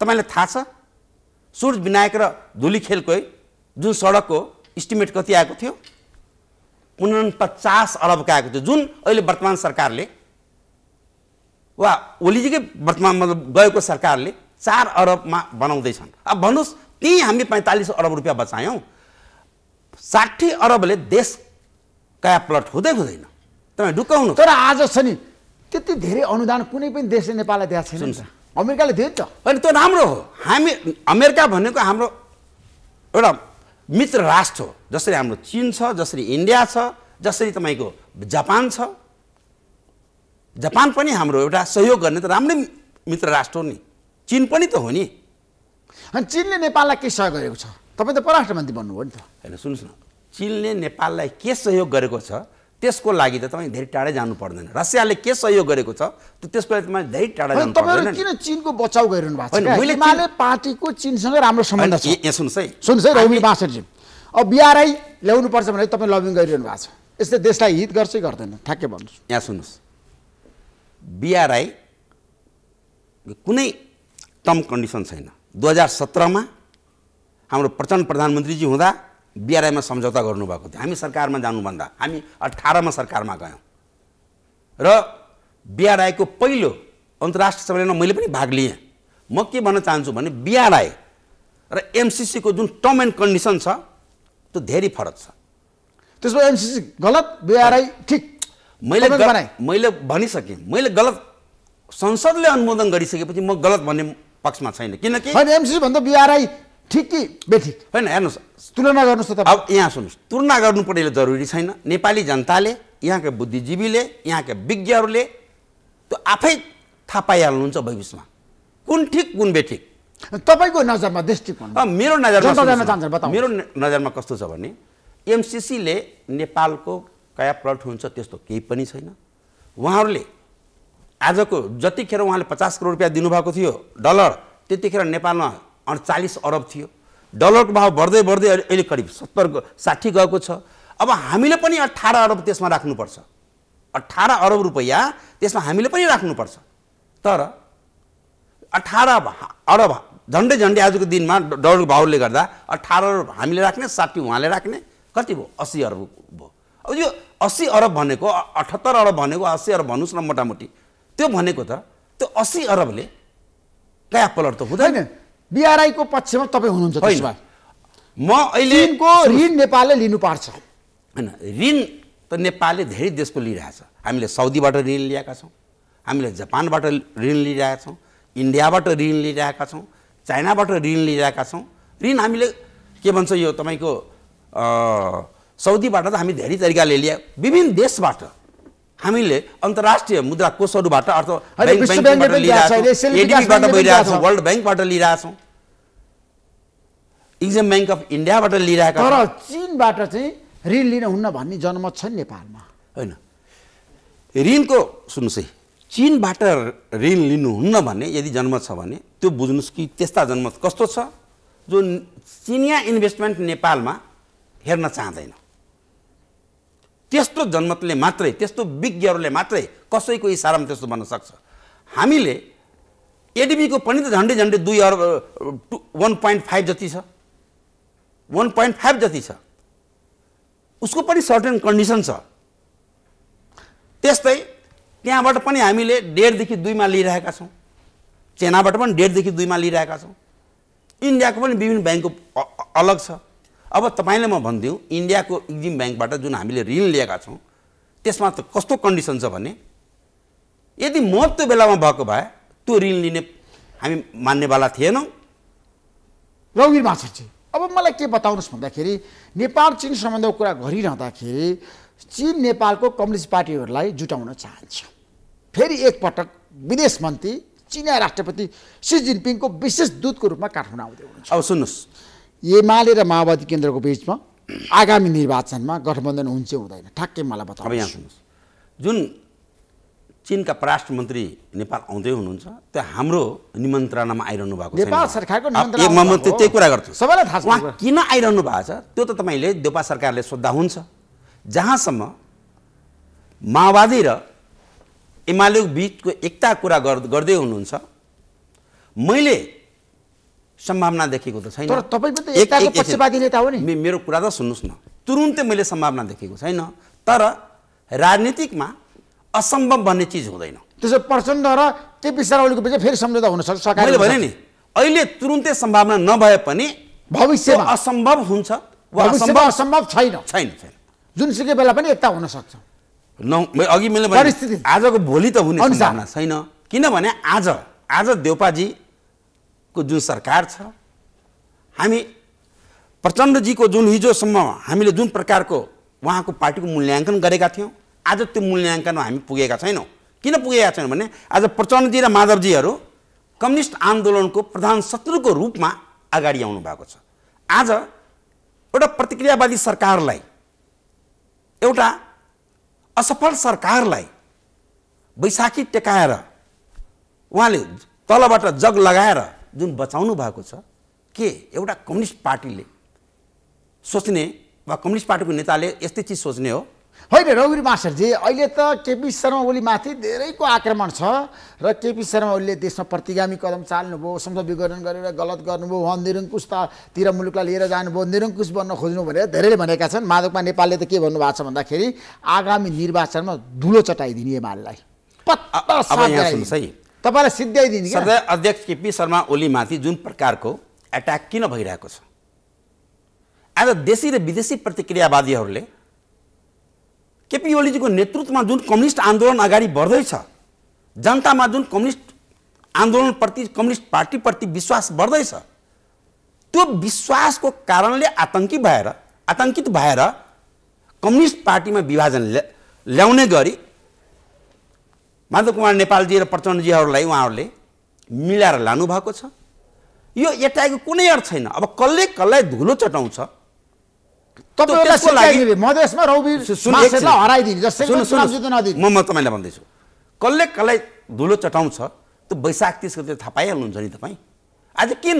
Speaker 2: तपाईँलाई थाहा छ सूर्य विनायक र धुली धुलीखेलको जुन सडकको इस्टिमेट कति आएको थियो उनपचास अरबको आएको थियो जुन अहिले वर्तमान सरकारले वा ओलीजीकै वर्तमान मतलब गएको सरकारले चार अरबमा बनाउँदैछन् अब भन्नुहोस् त्यहीँ हामी पैँतालिस अरब रुपियाँ बचायौँ साठी अरबले देश कया प्लट हुँदै हुँदैन तपाईँ डुक्काउनु तर आज छ नि त्यति धेरै अनुदान कुनै
Speaker 1: पनि देशले नेपाललाई दिएको छैन
Speaker 2: अमेरिकाले दियो त अनि त्यो राम्रो हो हामी अमेरिका भनेको हाम्रो एउटा मित्र राष्ट्र हो जसरी हाम्रो चिन छ जसरी इन्डिया छ जसरी तपाईँको जापान छ जापान पनि हाम्रो एउटा सहयोग गर्ने त राम्रै मित्र राष्ट्र हो नि चिन पनि त हो नि चिनले नेपाललाई के सहयोग गरेको छ तपाईँ त परराष्ट्र मन्त्री भन्नुभयो नि त होइन सुन्नुहोस् न चिनले नेपाललाई के सहयोग गरेको छ त्यसको लागि त तपाईँ धेरै टाढै जानु पर्दैन रसियाले के सहयोग गरेको छ त्यो त्यसको लागि तपाईँ धेरै टाढा जानु पर्दैन
Speaker 1: किन चिनको बचाउ गरिरहनु भएको छ मैले हिमालय पार्टीको चिनसँग राम्रो सम्बन्ध छ सुन्नुहोस् है सुन्नुहोस् है रौमी बाँसरजी अब बिआरआई ल्याउनुपर्छ भने तपाईँ लबिङ गरिरहनु भएको छ यसले देशलाई हित गर्छ गर्दैन ठ्याक्कै भन्नुहोस्
Speaker 2: यहाँ सुन्नुहोस् बिआरआई कुनै टर्म कन्डिसन छैन दुई हजार सत्रमा हाम्रो प्रचण्ड प्रधानमन्त्रीजी हुँदा बिआरआईमा सम्झौता गर्नुभएको थियो हामी सरकारमा जानुभन्दा हामी अठारमा सरकारमा गयौँ र बिआरआईको पहिलो अन्तर्राष्ट्रिय सम्मेलनमा मैले पनि भाग लिएँ म के भन्न चाहन्छु भने बिआरआई र एमसिसीको जुन टर्म एन्ड कन्डिसन छ त्यो धेरै फरक छ त्यसमा एमसिसी गलत बिआरआई ठिक मैले मैले भनिसकेँ मैले गलत संसदले अनुमोदन गरिसकेपछि म गलत भन्ने पक्षमा छैन किनकि एमसिसी भन्दा बिआरआई ठिक कि बेठिक होइन हेर्नुहोस् तुलना गर्नुहोस् त अब यहाँ सुन्नुहोस् तुलना गर्नु पर्ने जरुरी छैन नेपाली जनताले यहाँका बुद्धिजीवीले यहाँका विज्ञहरूले त्यो आफै थाहा पाइहाल्नुहुन्छ भविष्यमा कुन ठिक कुन बेठिक तपाईँको नजरमा दृष्टिकोण मेरो नजरमा मेरो नजरमा कस्तो छ भने एमसिसीले नेपालको कया प्लट हुन्छ त्यस्तो केही पनि छैन उहाँहरूले आजको जतिखेर उहाँले पचास करोड रुपियाँ दिनुभएको थियो डलर त्यतिखेर नेपालमा अडचालिस अरब थियो डलरको भाव बढ्दै बढ्दै अहिले करिब सत्तर साठी गएको छ अब हामीले पनि अठार अरब त्यसमा राख्नुपर्छ अठार अरब रुपियाँ त्यसमा हामीले पनि राख्नुपर्छ तर अठार अरब झन्डै झन्डै आजको दिनमा डलरको भावले गर्दा अठार अरब हामीले राख्ने साठी उहाँले राख्ने कति भयो अस्सी अरब भयो अब यो अस्सी अरब भनेको अठहत्तर अरब भनेको अस्सी अरब भन्नुहोस् न मोटामोटी त्यो भनेको त त्यो अस्सी अरबले कहाँ पलट त हुँदैन बिआरआईको पक्षमा तपाईँ हुनुहुन्छ म अहिले ऋण नेपालले लिनु पर्छ होइन ऋण त नेपालले धेरै देशको छ हामीले साउदीबाट ऋण लिएका छौँ हामीले जापानबाट ऋण लिइरहेका छौँ इन्डियाबाट ऋण लिइरहेका छौँ चाइनाबाट ऋण लिइरहेका छौँ ऋण हामीले के भन्छ यो तपाईँको साउदीबाट त हामी धेरै तरिकाले लिए विभिन्न देशबाट हामीले अन्तर्राष्ट्रिय मुद्रा कोषहरूबाट अर्थ वर्ल्ड ब्याङ्कबाट लिइरहेछौँ इक्जाम ब्याङ्क अफ इन्डियाबाट लिइरहेका तर
Speaker 1: चिनबाट चाहिँ ऋण लिन हुन्न भन्ने जनमत छ नेपालमा
Speaker 2: होइन ऋणको सुन्नुहोस् है चिनबाट ऋण लिनुहुन्न भन्ने यदि जनमत छ भने त्यो बुझ्नुहोस् कि त्यस्ता जनमत कस्तो छ जो चिनिया इन्भेस्टमेन्ट नेपालमा हेर्न चाहँदैन त्यस्तो जनमतले मात्रै त्यस्तो विज्ञहरूले मात्रै कसैको इसारामा त्यस्तो भन्न सक्छ हामीले एडिबीको पनि त झन्डै झन्डै दुई अर्ब टु वान पोइन्ट फाइभ जति छ वान पोइन्ट फाइभ जति छ उसको पनि सर्टेन कन्डिसन छ त्यस्तै त्यहाँबाट पनि हामीले डेढदेखि दुईमा लिइरहेका छौँ चेनाबाट पनि डेढदेखि दुईमा लिइरहेका छौँ इन्डियाको पनि विभिन्न ब्याङ्कको अलग छ अब तपाईँलाई म भनिदिउँ इन्डियाको इक्जिम ब्याङ्कबाट जुन हामीले ऋण लिएका छौँ त्यसमा त कस्तो कन्डिसन छ भने यदि म त्यो बेलामा भएको भए त्यो ऋण लिने हामी मान्नेवाला थिएनौँ रविर
Speaker 1: माछाजी अब मलाई के बताउनुहोस् भन्दाखेरि नेपाल चिन सम्बन्धको कुरा गरिरहँदाखेरि चिन नेपालको कम्युनिस्ट पार्टीहरूलाई जुटाउन चाहन्छ फेरि एकपटक विदेश मन्त्री चिनिया राष्ट्रपति सी जिनपिङको विशेष दूतको रूपमा काठमाडौँ आउँदै हुनुहुन्छ अब सुन्नुहोस् एमाले र माओवादी केन्द्रको बिचमा आगामी निर्वाचनमा गठबन्धन हुन्छ हुँदैन ठ्याक्कै मलाई बताउनु यहाँ
Speaker 2: सुन्नुहोस् जुन चिनका परराष्ट्र मन्त्री नेपाल आउँदै हुनुहुन्छ त्यो हाम्रो निमन्त्रणामा आइरहनु भएको नेपाल
Speaker 1: सरकारको त्यही कुरा
Speaker 2: गर्छु सबैलाई थाहा छ उहाँ किन आइरहनु भएको छ त्यो त तपाईँले देपा सरकारले सोद्धा हुन्छ जहाँसम्म माओवादी र एमाले बिचको एकता कुरा गर्दै हुनुहुन्छ मैले सम्भावना देखेको त छैन तर
Speaker 1: तपाईँ
Speaker 2: नेता हो नि मेरो कुरा त सुन्नुहोस् न तुरुन्तै मैले सम्भावना देखेको छैन तर राजनीतिकमा असम्भव भन्ने चिज हुँदैन त्यसो प्रचण्ड र त्यो ओलीको बिच फेरि सम्झौता हुन सक्छ मैले भने नि अहिले तुरुन्तै सम्भावना नभए पनि भविष्य
Speaker 1: असम्भव हुन्छ असम्भव छैन छैन छैन जुनसुकै बेला पनि एकता हुन सक्छ
Speaker 2: न अघि मैले आजको भोलि त हुने सम्भावना छैन किनभने आज आज देउपाजी को जुन सरकार छ हामी प्रचण्डजीको जुन हिजोसम्म हामीले जुन प्रकारको उहाँको पार्टीको मूल्याङ्कन गरेका थियौँ आज त्यो मूल्याङ्कनमा हामी पुगेका छैनौँ किन पुगेका छैनौँ भने आज प्रचण्डजी र माधवजीहरू कम्युनिस्ट आन्दोलनको प्रधान शत्रुको रूपमा अगाडि आउनु भएको छ आज एउटा प्रतिक्रियावादी सरकारलाई एउटा असफल सरकारलाई बैशाखी टेकाएर उहाँले तलबाट जग लगाएर जुन बचाउनु भएको छ के एउटा कम्युनिस्ट पार्टीले सोच्ने वा कम्युनिस्ट पार्टीको नेताले यस्तै चिज सोच्ने हो
Speaker 1: होइन रघुवीर मास्टरजी अहिले त केपी शर्मा ओलीमाथि धेरैको आक्रमण छ र केपी शर्मा ओलीले देशमा प्रतिगामी कदम चाल्नुभयो संसद विघटन गरेर गलत गर्नुभयो उहाँ निरङ्कुशतातिर मुलुकलाई लिएर जानुभयो निरङ्कुश बन्न खोज्नु भनेर धेरैले भनेका छन् माधवमा नेपालले त के भन्नुभएको छ भन्दाखेरि आगामी निर्वाचनमा धुलो चटाइदिने
Speaker 2: एमालेलाई तपाईँलाई सिद्ध्याइदिन्छ सधैँ अध्यक्ष केपी शर्मा ओलीमाथि जुन प्रकारको एट्याक किन भइरहेको छ आज देशी र विदेशी प्रतिक्रियावादीहरूले केपी ओलीजीको नेतृत्वमा जुन कम्युनिस्ट आन्दोलन अगाडि बढ्दैछ जनतामा जुन कम्युनिस्ट आन्दोलनप्रति कम्युनिस्ट पार्टीप्रति विश्वास बढ्दैछ त्यो विश्वासको कारणले आतङ्की भएर आतङ्कित भएर कम्युनिस्ट पार्टीमा विभाजन ल्याउने गरी माधव कुमार नेपालजी र प्रचण्डजीहरूलाई उहाँहरूले मिलाएर लानुभएको छ यो एटाइको कुनै अर्थ छैन अब कसले कसलाई धुलो चटाउँछ म म तपाईँलाई भन्दैछु कसले कसलाई धुलो चटाउँछ त्यो वैशाख तिस गते थाहा पाइहाल्नुहुन्छ नि तपाईँ आज किन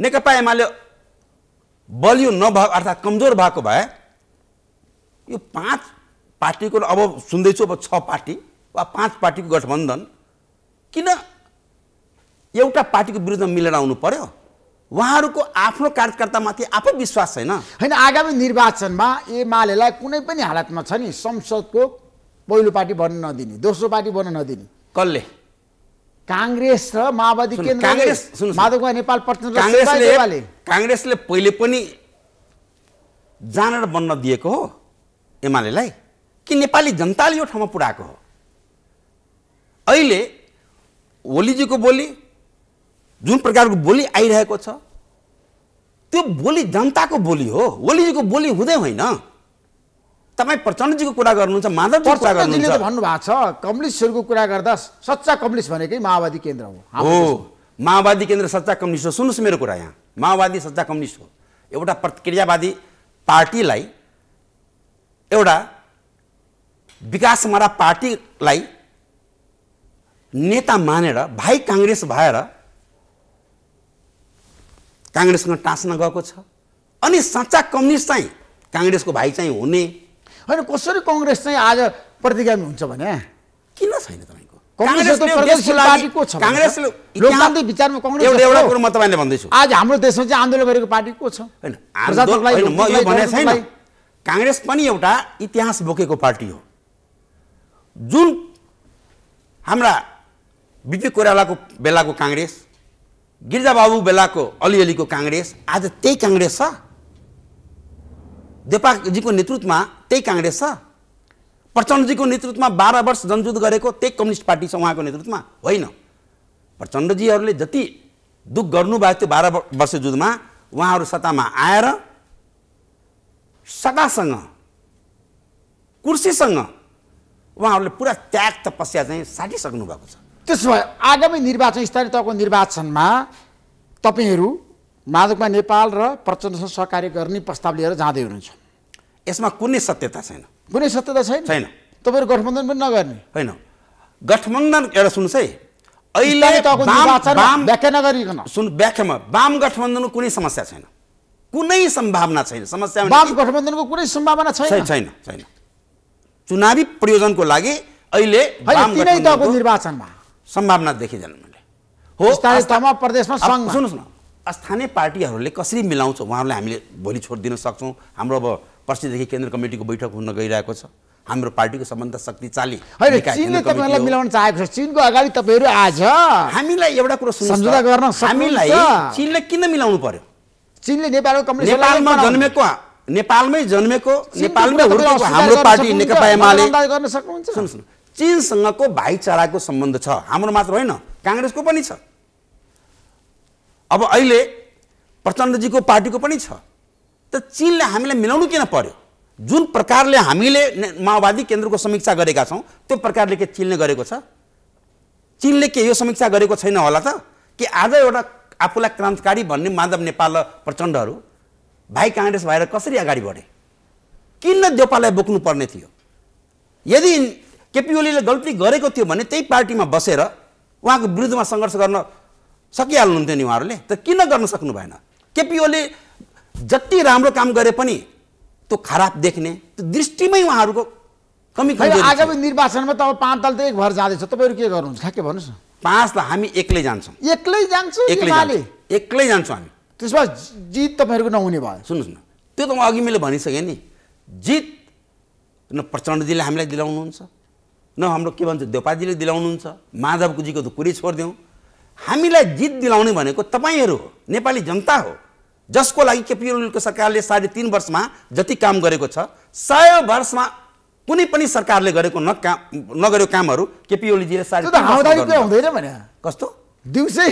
Speaker 2: नेकपा एमाले बलियो नभएको अर्थात् कमजोर भएको भए यो पाँच पार्टीको अब सुन्दैछु अब छ पार्टी वा पाँच पार्टीको गठबन्धन किन एउटा पार्टीको विरुद्धमा मिलेर आउनु पर्यो उहाँहरूको आफ्नो कार्यकर्तामाथि आफै विश्वास छैन होइन आगामी निर्वाचनमा एमालेलाई कुनै पनि हालतमा
Speaker 1: छ नि संसदको पहिलो पार्टी बन्न नदिने दोस्रो पार्टी बन्न नदिने कसले काङ्ग्रेस र माओवादी काङ्ग्रेस माधव नेपाल
Speaker 2: काङ्ग्रेसले पहिले पनि जानेर बन्न दिएको हो एमालेलाई कि नेपाली जनताले यो ठाउँमा पुऱ्याएको हो अहिले ओलीजीको बोली जुन प्रकारको बोली आइरहेको छ त्यो बोली जनताको बोली हो ओलीजीको बोली हुँदै होइन तपाईँ प्रचण्डजीको कुरा गर्नुहुन्छ माधव कुरा गर्नुहुन्छ
Speaker 1: भन्नुभएको छ कम्युनिस्टहरूको कुरा गर्दा सच्चा कम्युनिस्ट भनेकै माओवादी केन्द्र हो
Speaker 2: माओवादी केन्द्र सच्चा कम्युनिस्ट हो सुन्नुहोस् मेरो कुरा यहाँ माओवादी सच्चा कम्युनिस्ट हो एउटा प्रतिक्रियावादी पार्टीलाई एउटा विकास पार्टीलाई नेता मानेर भाइ काङ्ग्रेस भएर काङ्ग्रेससँग टाँस्न गएको छ अनि साँच्चा कम्युनिस्ट चाहिँ काङ्ग्रेसको भाइ चाहिँ हुने होइन कसरी कङ्ग्रेस चाहिँ आज प्रतिगामी हुन्छ भने किन छैन तपाईँको
Speaker 1: एउटा कुरो म तपाईँले भन्दैछु आज हाम्रो देशमा चाहिँ आन्दोलन गरेको पार्टी को छ
Speaker 2: होइन म यो भने छैन काङ्ग्रेस पनि एउटा इतिहास बोकेको पार्टी हो जुन हाम्रा बिपी कोइरालाको बेलाको काङ्ग्रेस गिर्जाबाबु बेलाको अलिअलिको काङ्ग्रेस आज त्यही काङ्ग्रेस छ देपाजीको नेतृत्वमा त्यही काङ्ग्रेस छ प्रचण्डजीको नेतृत्वमा बाह्र वर्ष जनयुद्ध गरेको त्यही कम्युनिस्ट पार्टी छ उहाँको नेतृत्वमा होइन प्रचण्डजीहरूले जति दुःख गर्नुभएको थियो बाह्र वर्ष युद्धमा उहाँहरू सत्तामा आएर सत्तासँग कुर्सीसँग उहाँहरूले पुरा त्याग तपस्या चाहिँ साटिसक्नु भएको छ त्यसो भए
Speaker 1: आगामी निर्वाचन स्थानीय तहको निर्वाचनमा तपाईँहरू मादकमा नेपाल र प्रचण्डसँग सहकार्य गर्ने प्रस्ताव लिएर जाँदै हुनुहुन्छ यसमा कुनै सत्यता छैन कुनै
Speaker 2: सत्यता छैन छैन तपाईँहरू गठबन्धन पनि नगर्ने होइन गठबन्धन एउटा सुन्नुहोस् है अहिले सुन व्याख्यामा वाम गठबन्धनको कुनै समस्या छैन कुनै सम्भावना छैन समस्या वाम गठबन्धनको कुनै सम्भावना छैन छैन छैन चुनावी प्रयोजनको लागि अहिले निर्वाचनमा सम्भावना देखिँदैन मैले
Speaker 1: हो तहमा प्रदेशमा सुन्नुहोस् न
Speaker 2: स्थानीय पार्टीहरूले कसरी मिलाउँछ उहाँहरूलाई हामीले भोलि छोडिदिन सक्छौँ हाम्रो अब पर्सिदेखि केन्द्र कमिटीको बैठक हुन गइरहेको छ हाम्रो पार्टीको सम्बन्ध शक्ति चाली होइन चिनले मिलाउन
Speaker 1: चाहेको छ चिनको अगाडि तपाईँहरू आज हामीलाई एउटा कुरो सम्झौता गर्न हामीलाई
Speaker 2: चिनले किन मिलाउनु पर्यो
Speaker 1: चिनले नेपालको कम्युनिस्ट नेपालमा जन्मेको
Speaker 2: नेपालमै जन्मेको नेपालमै हाम्रो पार्टी नेकपा एमाले गर्न सक्नुहुन्छ सुन्नुहोस् न चिनसँगको भाइचाराको सम्बन्ध छ हाम्रो मात्र होइन काङ्ग्रेसको पनि छ अब अहिले प्रचण्डजीको पार्टीको पनि छ त चिनले हामीलाई मिलाउनु किन पर्यो जुन प्रकारले हामीले माओवादी केन्द्रको समीक्षा गरेका छौँ त्यो प्रकारले के चिनले गरेको छ चिनले के यो समीक्षा गरेको छैन होला त कि आज एउटा आफूलाई क्रान्तिकारी भन्ने माधव नेपाल प्रचण्डहरू भाइ काङ्ग्रेस भएर कसरी अगाडि बढे किन देउपालाई पर्ने थियो यदि केपी ओलीले गल्ती गरेको थियो भने त्यही पार्टीमा बसेर उहाँको विरुद्धमा सङ्घर्ष गर्न सकिहाल्नुहुन्थ्यो नि उहाँहरूले त किन गर्न सक्नु भएन केपी ओली जति राम्रो काम गरे पनि त्यो खराब देख्ने त्यो दृष्टिमै उहाँहरूको
Speaker 1: कमी आगामी निर्वाचनमा त अब पाँच दल त एक भएर जाँदैछ तपाईँहरू के गर्नुहुन्छ के भन्नुहोस् न
Speaker 2: पाँच त हामी एक्लै जान्छौँ
Speaker 1: एक्लै जान्छौँ
Speaker 2: एक्लै जान्छौँ हामी त्यसमा जित तपाईँहरूको नहुने भयो सुन्नुहोस् न त्यो त म अघि मैले भनिसकेँ नि जित न प्रचण्डजीले हामीलाई दिलाउनुहुन्छ न हाम्रो के भन्छ देवपाजीले दिलाउनुहुन्छ माधवजीको त कुरै छोडिदिउँ हामीलाई जित दिलाउने भनेको तपाईँहरू हो नेपाली जनता हो जसको लागि केपी ओलीको सरकारले साढे तिन वर्षमा जति काम गरेको छ सय वर्षमा कुनै पनि सरकारले गरेको न काम नगरेको कामहरू केपी ओलीजीले भने कस्तो दिउँसै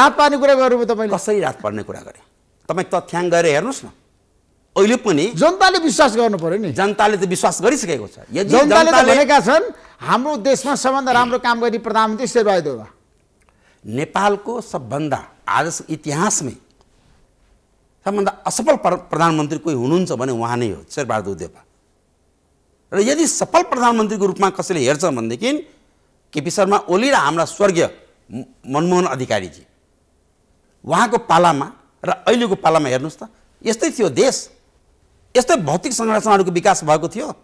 Speaker 2: रात पार्ने कुरा गर्नुभयो तपाईँ कसरी रात पार्ने कुरा गरेँ तपाईँ तथ्याङ्क गएर हेर्नुहोस् न अहिले पनि जनताले विश्वास गर्नु पर्यो नि जनताले त विश्वास गरिसकेको छ जनताले भनेका
Speaker 1: छन् हाम्रो देशमा सबभन्दा राम्रो काम गर्ने प्रधानमन्त्री शेरबहादुर
Speaker 2: नेपालको सबभन्दा आज इतिहासमै सबभन्दा असफल प्रधानमन्त्री कोही हुनुहुन्छ भने उहाँ नै हो शेरबहादुर देवा र यदि सफल प्रधानमन्त्रीको रूपमा कसैले हेर्छ भनेदेखि केपी शर्मा ओली र हाम्रा स्वर्गीय मनमोहन अधिकारीजी उहाँको पालामा र अहिलेको पालामा हेर्नुहोस् त यस्तै थियो देश यस्तै भौतिक संरचनाहरूको विकास भएको थियो देश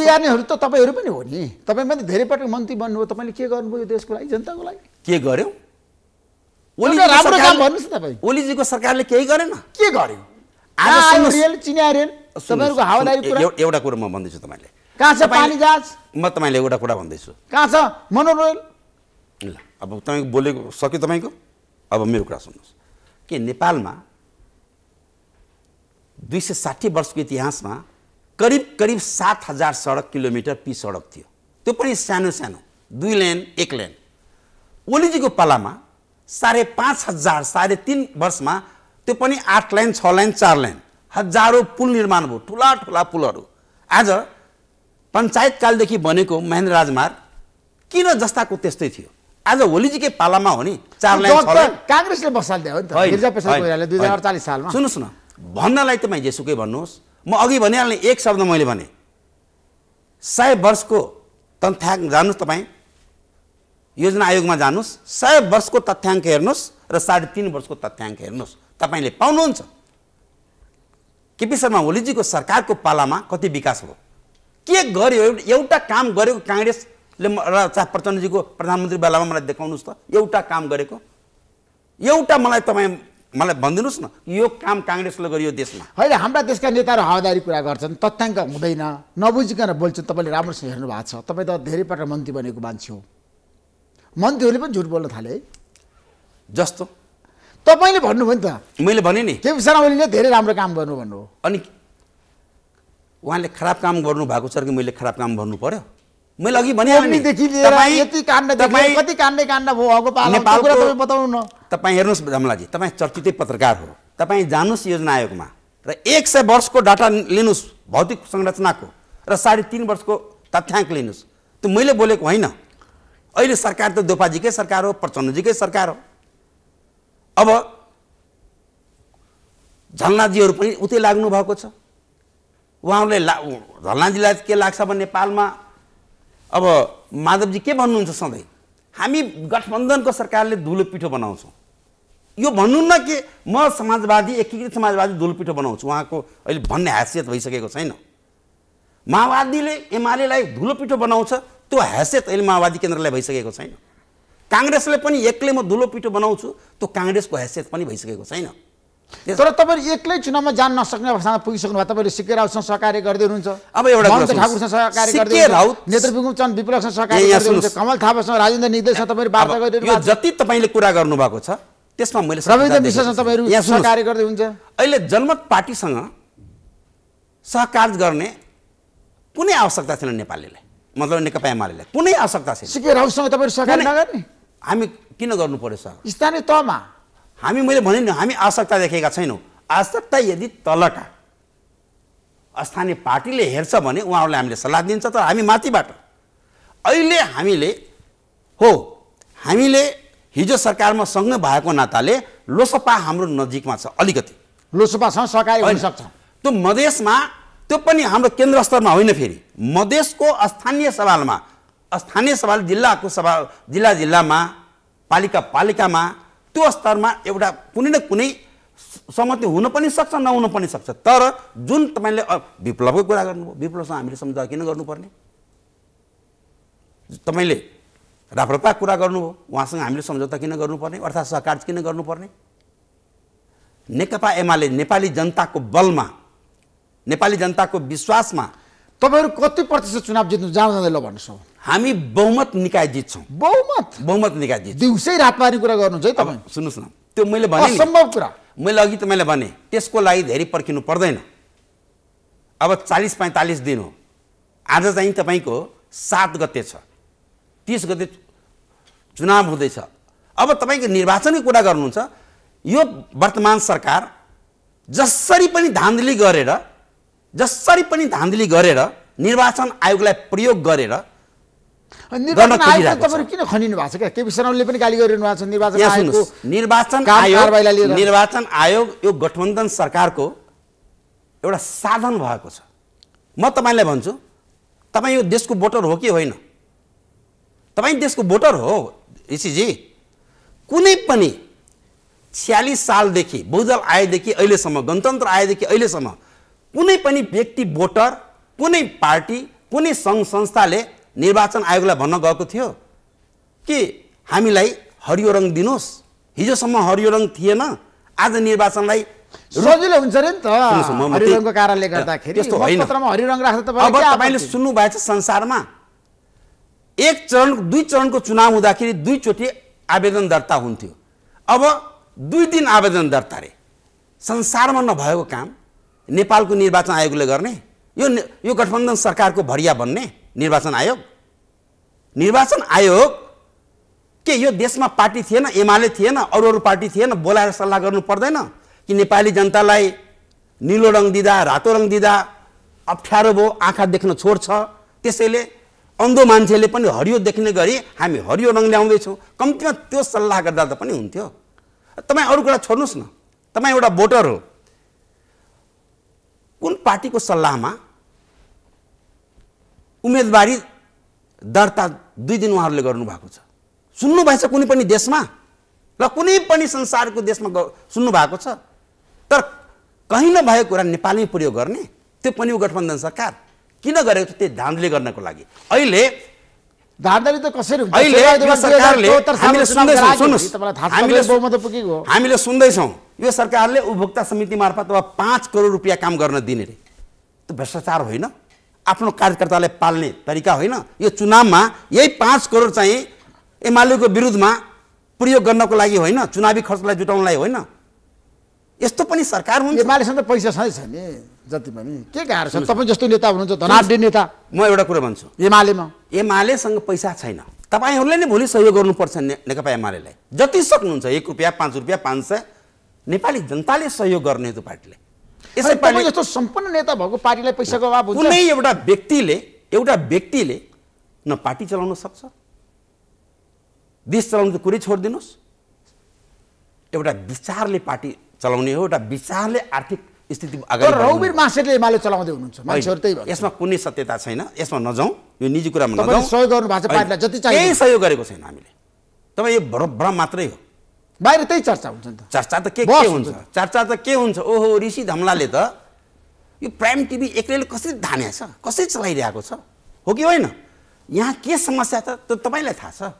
Speaker 2: बिगार्नेहरू
Speaker 1: त तपाईँहरू पनि हो नि तपाईँ पनि धेरै पटक मन्त्री बन्नुभयो तपाईँले के गर्नुभयो देशको लागि जनताको लागि के गर्यो ओलीजीको सरकारले केही गरेन के गर्यो
Speaker 2: एउटा कुरो म भन्दैछु तपाईँले
Speaker 1: कहाँ छ पानी जहाज
Speaker 2: म तपाईँले एउटा कुरा भन्दैछु कहाँ छ मनोरेल ल अब तपाईँको बोलेको सक्यो तपाईँको अब मेरो कुरा सुन्नुहोस् के नेपालमा दुई सय साठी वर्षको इतिहासमा करिब करिब सात हजार सडक किलोमिटर पी सडक थियो त्यो पनि सानो सानो दुई लेन एक लेन ओलीजीको पालामा साढे पाँच हजार साढे तिन वर्षमा त्यो पनि आठ लाइन छ लाइन चार लाइन हजारौँ पुल निर्माण भयो ठुला ठुला पुलहरू आज पञ्चायतकालदेखि बनेको महेन्द्र राजमार्ग किन जस्ताको त्यस्तै थियो आज होलीजीकै पालामा हो नि चार लाइन
Speaker 1: काङ्ग्रेसले नि त दुई हजार अडचालिस
Speaker 2: सालमा सुन्नुहोस् न भन्नलाई तपाईँ जेसुकै भन्नुहोस् म अघि भनिहाल्ने एक शब्द मैले भने सय वर्षको तथ्याङ्क जानुहोस् तपाईँ योजना आयोगमा जानुहोस् सय वर्षको तथ्याङ्क हेर्नुहोस् र साढे तिन वर्षको तथ्याङ्क हेर्नुहोस् तपाईँले पाउनुहुन्छ केपी शर्मा ओलीजीको सरकारको पालामा कति विकास भयो के गर्यो एउटा काम गरेको काङ्ग्रेसले र चाहे प्रचण्डजीको प्रधानमन्त्री बेलामा मलाई देखाउनुहोस् त एउटा काम गरेको एउटा मलाई तपाईँ मलाई भनिदिनुहोस् न यो काम काङ्ग्रेसले गर्यो देशमा होइन हाम्रा देशका नेताहरू हावादारी कुरा गर्छन् तथ्याङ्क हुँदैन
Speaker 1: नबुझिकन बोल्छन् तपाईँले राम्रोसँग हेर्नु भएको छ तपाईँ त धेरैपल्ट मन्त्री बनेको मान्छे हो मन्त्रीहरूले पनि झुट बोल्न थाले जस्तो तपाईँले भन्नुभयो नि त मैले भने नि केपी शर्मा ओलीले धेरै राम्रो काम गर्नु भन्नु अनि
Speaker 2: उहाँले खराब काम गर्नु भएको छ कि मैले खराब काम गर्नु पर्यो मैले अघि भनिहालेदेखि कति
Speaker 1: काण्डै काण्ड भयो अब तपाईँ बताउनु न
Speaker 2: तपाईँ हेर्नुहोस् धमलाजी तपाईँ चर्चितै पत्रकार हो तपाईँ जानुहोस् योजना आयोगमा र एक सय वर्षको डाटा लिनुहोस् भौतिक संरचनाको र साढे तिन वर्षको तथ्याङ्क लिनुहोस् त्यो मैले बोलेको होइन अहिले सरकार त दोपाजीकै सरकार हो प्रचण्डजीकै सरकार हो अब झलनाजीहरू पनि उतै लाग्नु भएको छ उहाँहरूले ला झलनाजीलाई के लाग्छ भने नेपालमा अब माधवजी के भन्नुहुन्छ सधैँ हामी गठबन्धनको सरकारले धुलो पिठो बनाउँछौँ यो भन्नुहुन्न कि म समाजवादी एकीकृत समाजवादी धुलो पिठो बनाउँछु उहाँको अहिले भन्ने हैसियत भइसकेको छैन माओवादीले एमालेलाई धुलो पिठो बनाउँछ त्यो हैसियत अहिले माओवादी केन्द्रलाई भइसकेको छैन काङ्ग्रेसले पनि एक्लै म धुलो पिठो बनाउँछु त्यो काङ्ग्रेसको हैसियत पनि भइसकेको छैन
Speaker 1: तर तपाईँले एक्लै चुनावमा जान नसक्ने अवस्थामा पुगिसक्नु भयो तपाईँले सिके राउतसँग सहकार्य गर्दै हुनुहुन्छ अब एउटा ठाकुरसँग सहकार्य गर्दै
Speaker 2: विप्लवसँग सहकार्य
Speaker 1: कमल थापासँग राजेन्द्र निगदेलसँग तपाईँले वार्ता गरिरहनु जति
Speaker 2: तपाईँले कुरा गर्नुभएको छ त्यसमा मैले रविन्द्र मिश्रसँग तपाईँहरू सहकार्य गर्दै हुन्छ अहिले जनमत पार्टीसँग सहकार्य गर्ने कुनै आवश्यकता छैन नेपालीलाई मतलब नेकपा एमाले कुनै आवश्यकता छैन सिके राउतसँग तपाईँहरू सहकार्य नगर्ने हामी किन गर्नु पर्यो सर स्थानीय तहमा हामी मैले भने नि हामी आवश्यकता देखेका छैनौँ आवश्यकता यदि तलका स्थानीय पार्टीले हेर्छ भने उहाँहरूलाई हामीले सल्लाह दिन्छ तर हामी माथिबाट अहिले हामीले हो हामीले हिजो सरकारमा सँगै भएको नाताले लोसपा हाम्रो नजिकमा छ अलिकति लोसपासँग सहकारी हुन सक्छ त्यो मधेसमा त्यो पनि हाम्रो केन्द्र स्तरमा होइन फेरि मधेसको स्थानीय सवालमा स्थानीय सवाल जिल्लाको सभा जिल्ला जिल्लामा पालिका पालिकामा त्यो स्तरमा एउटा कुनै न कुनै सहमति हुन पनि सक्छ नहुन पनि सक्छ तर जुन तपाईँले विप्लवको कुरा गर्नुभयो विप्लवसँग हामीले सम्झौता किन गर्नुपर्ने तपाईँले राप्रपा कुरा गर्नुभयो उहाँसँग हामीले सम्झौता किन गर्नुपर्ने अर्थात् सहकार किन गर्नुपर्ने नेकपा एमाले नेपाली जनताको बलमा नेपाली जनताको विश्वासमा तपाईँहरू कति प्रतिशत चुनाव जित्नु जाँदा जाँदै ल भन्नुहोस् हामी बहुमत निकाय जित्छौँ बहुमत बहुमत निकाय जित्छ दिउँसै रातमारी कुरा गर्नुहुन्छ है तपाईँ सुन्नुहोस् न त्यो मैले भने सम्भव कुरा मैले अघि मैले भने त्यसको लागि धेरै पर्खिनु पर्दैन अब चालिस पैँतालिस दिन हो आज चाहिँ तपाईँको सात गते छ तिस गते चुनाव हुँदैछ अब तपाईँको निर्वाचनकै कुरा गर्नुहुन्छ यो वर्तमान सरकार जसरी पनि धाँधली गरेर जसरी पनि धाँधली गरेर निर्वाचन आयोगलाई प्रयोग गरेर
Speaker 1: किन खनिनु भएको छ क्या केपी शर्माले पनि गाली गरिरहनु भएको छ निर्वाचन
Speaker 2: निर्वाचन आयोग निर्वाचन आयोग यो गठबन्धन सरकारको एउटा साधन भएको छ म तपाईँलाई भन्छु तपाईँ यो देशको भोटर हो कि होइन तपाईँ देशको भोटर हो ऋषिजी कुनै पनि छ्यालिस सालदेखि बहुदल आएदेखि अहिलेसम्म गणतन्त्र आएदेखि अहिलेसम्म कुनै पनि व्यक्ति भोटर कुनै पार्टी कुनै सङ्घ संस्थाले निर्वाचन आयोगलाई भन्न गएको थियो कि हामीलाई हरियो रङ दिनुहोस् हिजोसम्म हरियो रङ थिएन आज निर्वाचनलाई सजिलो हुन्छ नि त हरियो कारणले गर्दाखेरि अब तपाईँले सुन्नुभएको छ संसारमा एक चरण दुई चरणको चुनाव हुँदाखेरि दुईचोटि आवेदन दर्ता हुन्थ्यो अब दुई दिन आवेदन दर्ता रे संसारमा नभएको काम नेपालको निर्वाचन आयोगले गर्ने यो यो गठबन्धन सरकारको भरिया भन्ने निर्वाचन आयोग निर्वाचन आयोग के यो देशमा पार्टी थिएन एमाले थिएन अरू अरू पार्टी थिएन बोलाएर सल्लाह गर्नु पर्दैन कि नेपाली जनतालाई निलो रङ दिँदा रातो रङ दिँदा अप्ठ्यारो भयो आँखा देख्न छोड्छ त्यसैले अन्धो मान्छेले पनि हरियो देख्ने गरी हामी हरियो रङ ल्याउँदैछौँ कम्तीमा त्यो सल्लाह गर्दा त पनि हुन्थ्यो तपाईँ अरू कुरा छोड्नुहोस् न तपाईँ एउटा भोटर हो कुन पार्टीको सल्लाहमा उम्मेदवारी दर्ता दुई दिन उहाँहरूले गर्नुभएको छ सुन्नु सुन्नुभएछ कुनै पनि देशमा र कुनै पनि संसारको देशमा सुन्नु भएको छ तर कहीँ नभएको कुरा नेपालमै प्रयोग गर्ने त्यो पनि गठबन्धन सरकार किन गरेको छ त्यो धानले गर्नको लागि अहिले धाँधली त कसरी हामीले सुन्दैछौँ यो सरकारले उपभोक्ता समिति मार्फत अब पाँच करोड रुपियाँ काम गर्न दिने रे त्यो भ्रष्टाचार होइन आफ्नो कार्यकर्तालाई पाल्ने तरिका होइन यो चुनावमा यही पाँच करोड चाहिँ एमालेको विरुद्धमा प्रयोग गर्नको लागि होइन चुनावी खर्चलाई जुटाउनलाई होइन यस्तो पनि सरकार हुन्छ एमालेसँग त पैसा छैन नि जति पनि
Speaker 1: के गाह्रो छ तपाईँ जस्तो नेता हुनुहुन्छ
Speaker 2: धनाढ्य नेता म एउटा कुरो भन्छु एमालेमा एमालेसँग पैसा छैन तपाईँहरूले नै भोलि सहयोग गर्नुपर्छ नेकपा एमालेलाई जति सक्नुहुन्छ एक रुपियाँ पाँच रुपियाँ पाँच सय नेपाली जनताले सहयोग गर्ने त्यो पार्टीले यसै जस्तो सम्पूर्ण नेता भएको पार्टीलाई पैसाको अभाव हुन्छ कुनै एउटा व्यक्तिले एउटा व्यक्तिले न पार्टी चलाउन सक्छ देश चलाउनु त कुरै छोडिदिनुहोस् एउटा विचारले पार्टी चलाउने हो एउटा विचारले आर्थिक स्थिति अगाडि
Speaker 1: मासेटले एमाले चलाउँदै हुनुहुन्छ यसमा
Speaker 2: कुनै सत्यता छैन यसमा नजाउँ यो निजी कुरामा सहयोग गर्नु भएको छ पार्टीलाई जति चाहिँ सहयोग गरेको छैन हामीले तपाईँ यो भ्रम मात्रै हो बाहिर त्यही चर्चा हुन्छ नि त चर्चा त के के हुन्छ चर्चा त के हुन्छ ओहो ऋषि धम्लाले त यो प्राइम टिभी एक्लैले कसरी धान्या छ कसरी चलाइरहेको छ हो कि होइन यहाँ के समस्या छ त्यो तपाईँलाई थाहा छ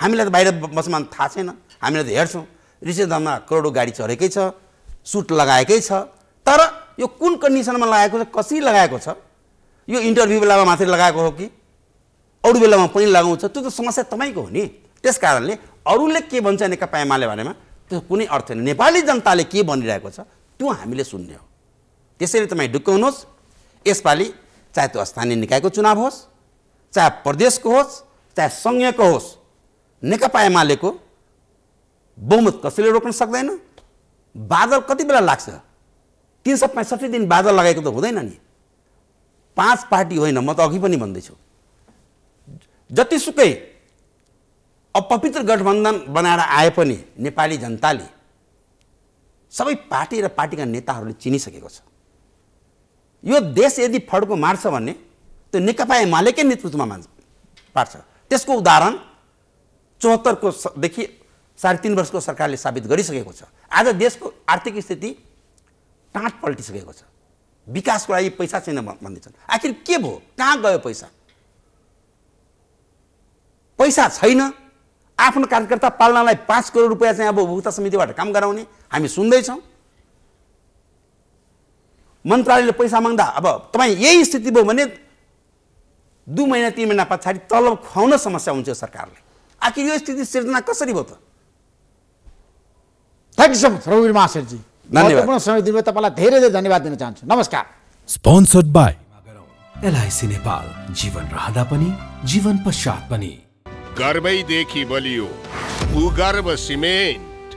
Speaker 2: हामीलाई त बाहिर बसमा थाहा छैन हामीलाई त हेर्छौँ ऋषि धम्ला करोडौँ गाडी चढेकै छ सुट लगाएकै छ तर यो कुन कन्डिसनमा लगाएको छ कसरी लगाएको छ यो इन्टरभ्यू बेलामा मात्रै लगाएको हो कि अरू बेलामा पनि लगाउँछ त्यो त समस्या तपाईँको हो नि त्यस कारणले अरूले के भन्छ नेकपा एमाले भनेमा त्यो कुनै अर्थ होइन नेपाली जनताले के भनिरहेको छ त्यो हामीले सुन्ने हो त्यसैले तपाईँ ढुक्काउनुहोस् यसपालि चाहे त्यो स्थानीय निकायको चुनाव होस् चाहे प्रदेशको होस् चाहे सङ्घीयको होस् नेकपा एमालेको बहुमत कसैले रोक्न सक्दैन बादल कति बेला लाग्छ तिन सय पैँसठी दिन बादल लगाएको त हुँदैन नि पाँच पार्टी होइन म त अघि पनि भन्दैछु जतिसुकै अपवित्र गठबन्धन बनाएर आए पनि नेपाली जनताले सबै पार्टी र पार्टीका नेताहरूले चिनिसकेको छ यो देश यदि फड्को मार्छ भने त्यो नेकपा एमालेकै नेतृत्वमा मान्छ पार्छ त्यसको उदाहरण चौहत्तरको देखि साढे तिन वर्षको सरकारले साबित गरिसकेको छ आज देशको आर्थिक स्थिति टाँट पल्टिसकेको छ विकासको लागि पैसा छैन भन्दैछन् आखिर के भयो कहाँ गयो पैसा पैसा छैन आफ्नो कार्यकर्ता पाल्नलाई पाँच करोड रुपियाँ चाहिँ अब उपभोक्ता समितिबाट काम गराउने हामी सुन्दैछौँ मन्त्रालयले पैसा माग्दा अब तपाईँ यही स्थिति भयो भने दुई महिना तिन महिना पछाडि तलब खुवाउन समस्या हुन्छ सरकारले सरकारलाई आखिर यो स्थिति सिर्जना कसरी भयो त थ्याङ्क यू सो मच रघुवीर महाशेरजी धन्यवाद
Speaker 1: समय दिनुभयो तपाईँलाई धेरै धेरै धन्यवाद दिन चाहन्छु नमस्कार
Speaker 2: स्पोन्सर्ड बाई एलआइसी
Speaker 1: नेपाल जीवन रहँदा पनि जीवन पश्चात पनि
Speaker 2: देखि बलियो भूगर्भ सिमेन्ट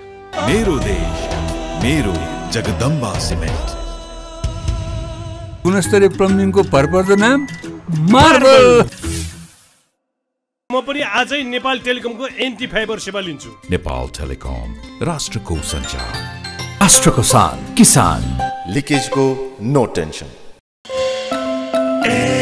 Speaker 2: मेरो देश मेरो जगदम्बा सिमेन्ट गुणस्तरीय प्लम्बिङको भरपर्दो नाम मार्बल
Speaker 1: म पनि आजै नेपाल टेलिकमको एन्टी फाइबर
Speaker 2: सेवा लिन्छु नेपाल टेलिकम राष्ट्रको सञ्चार राष्ट्रको शान किसान लिकेजको नो टेन्सन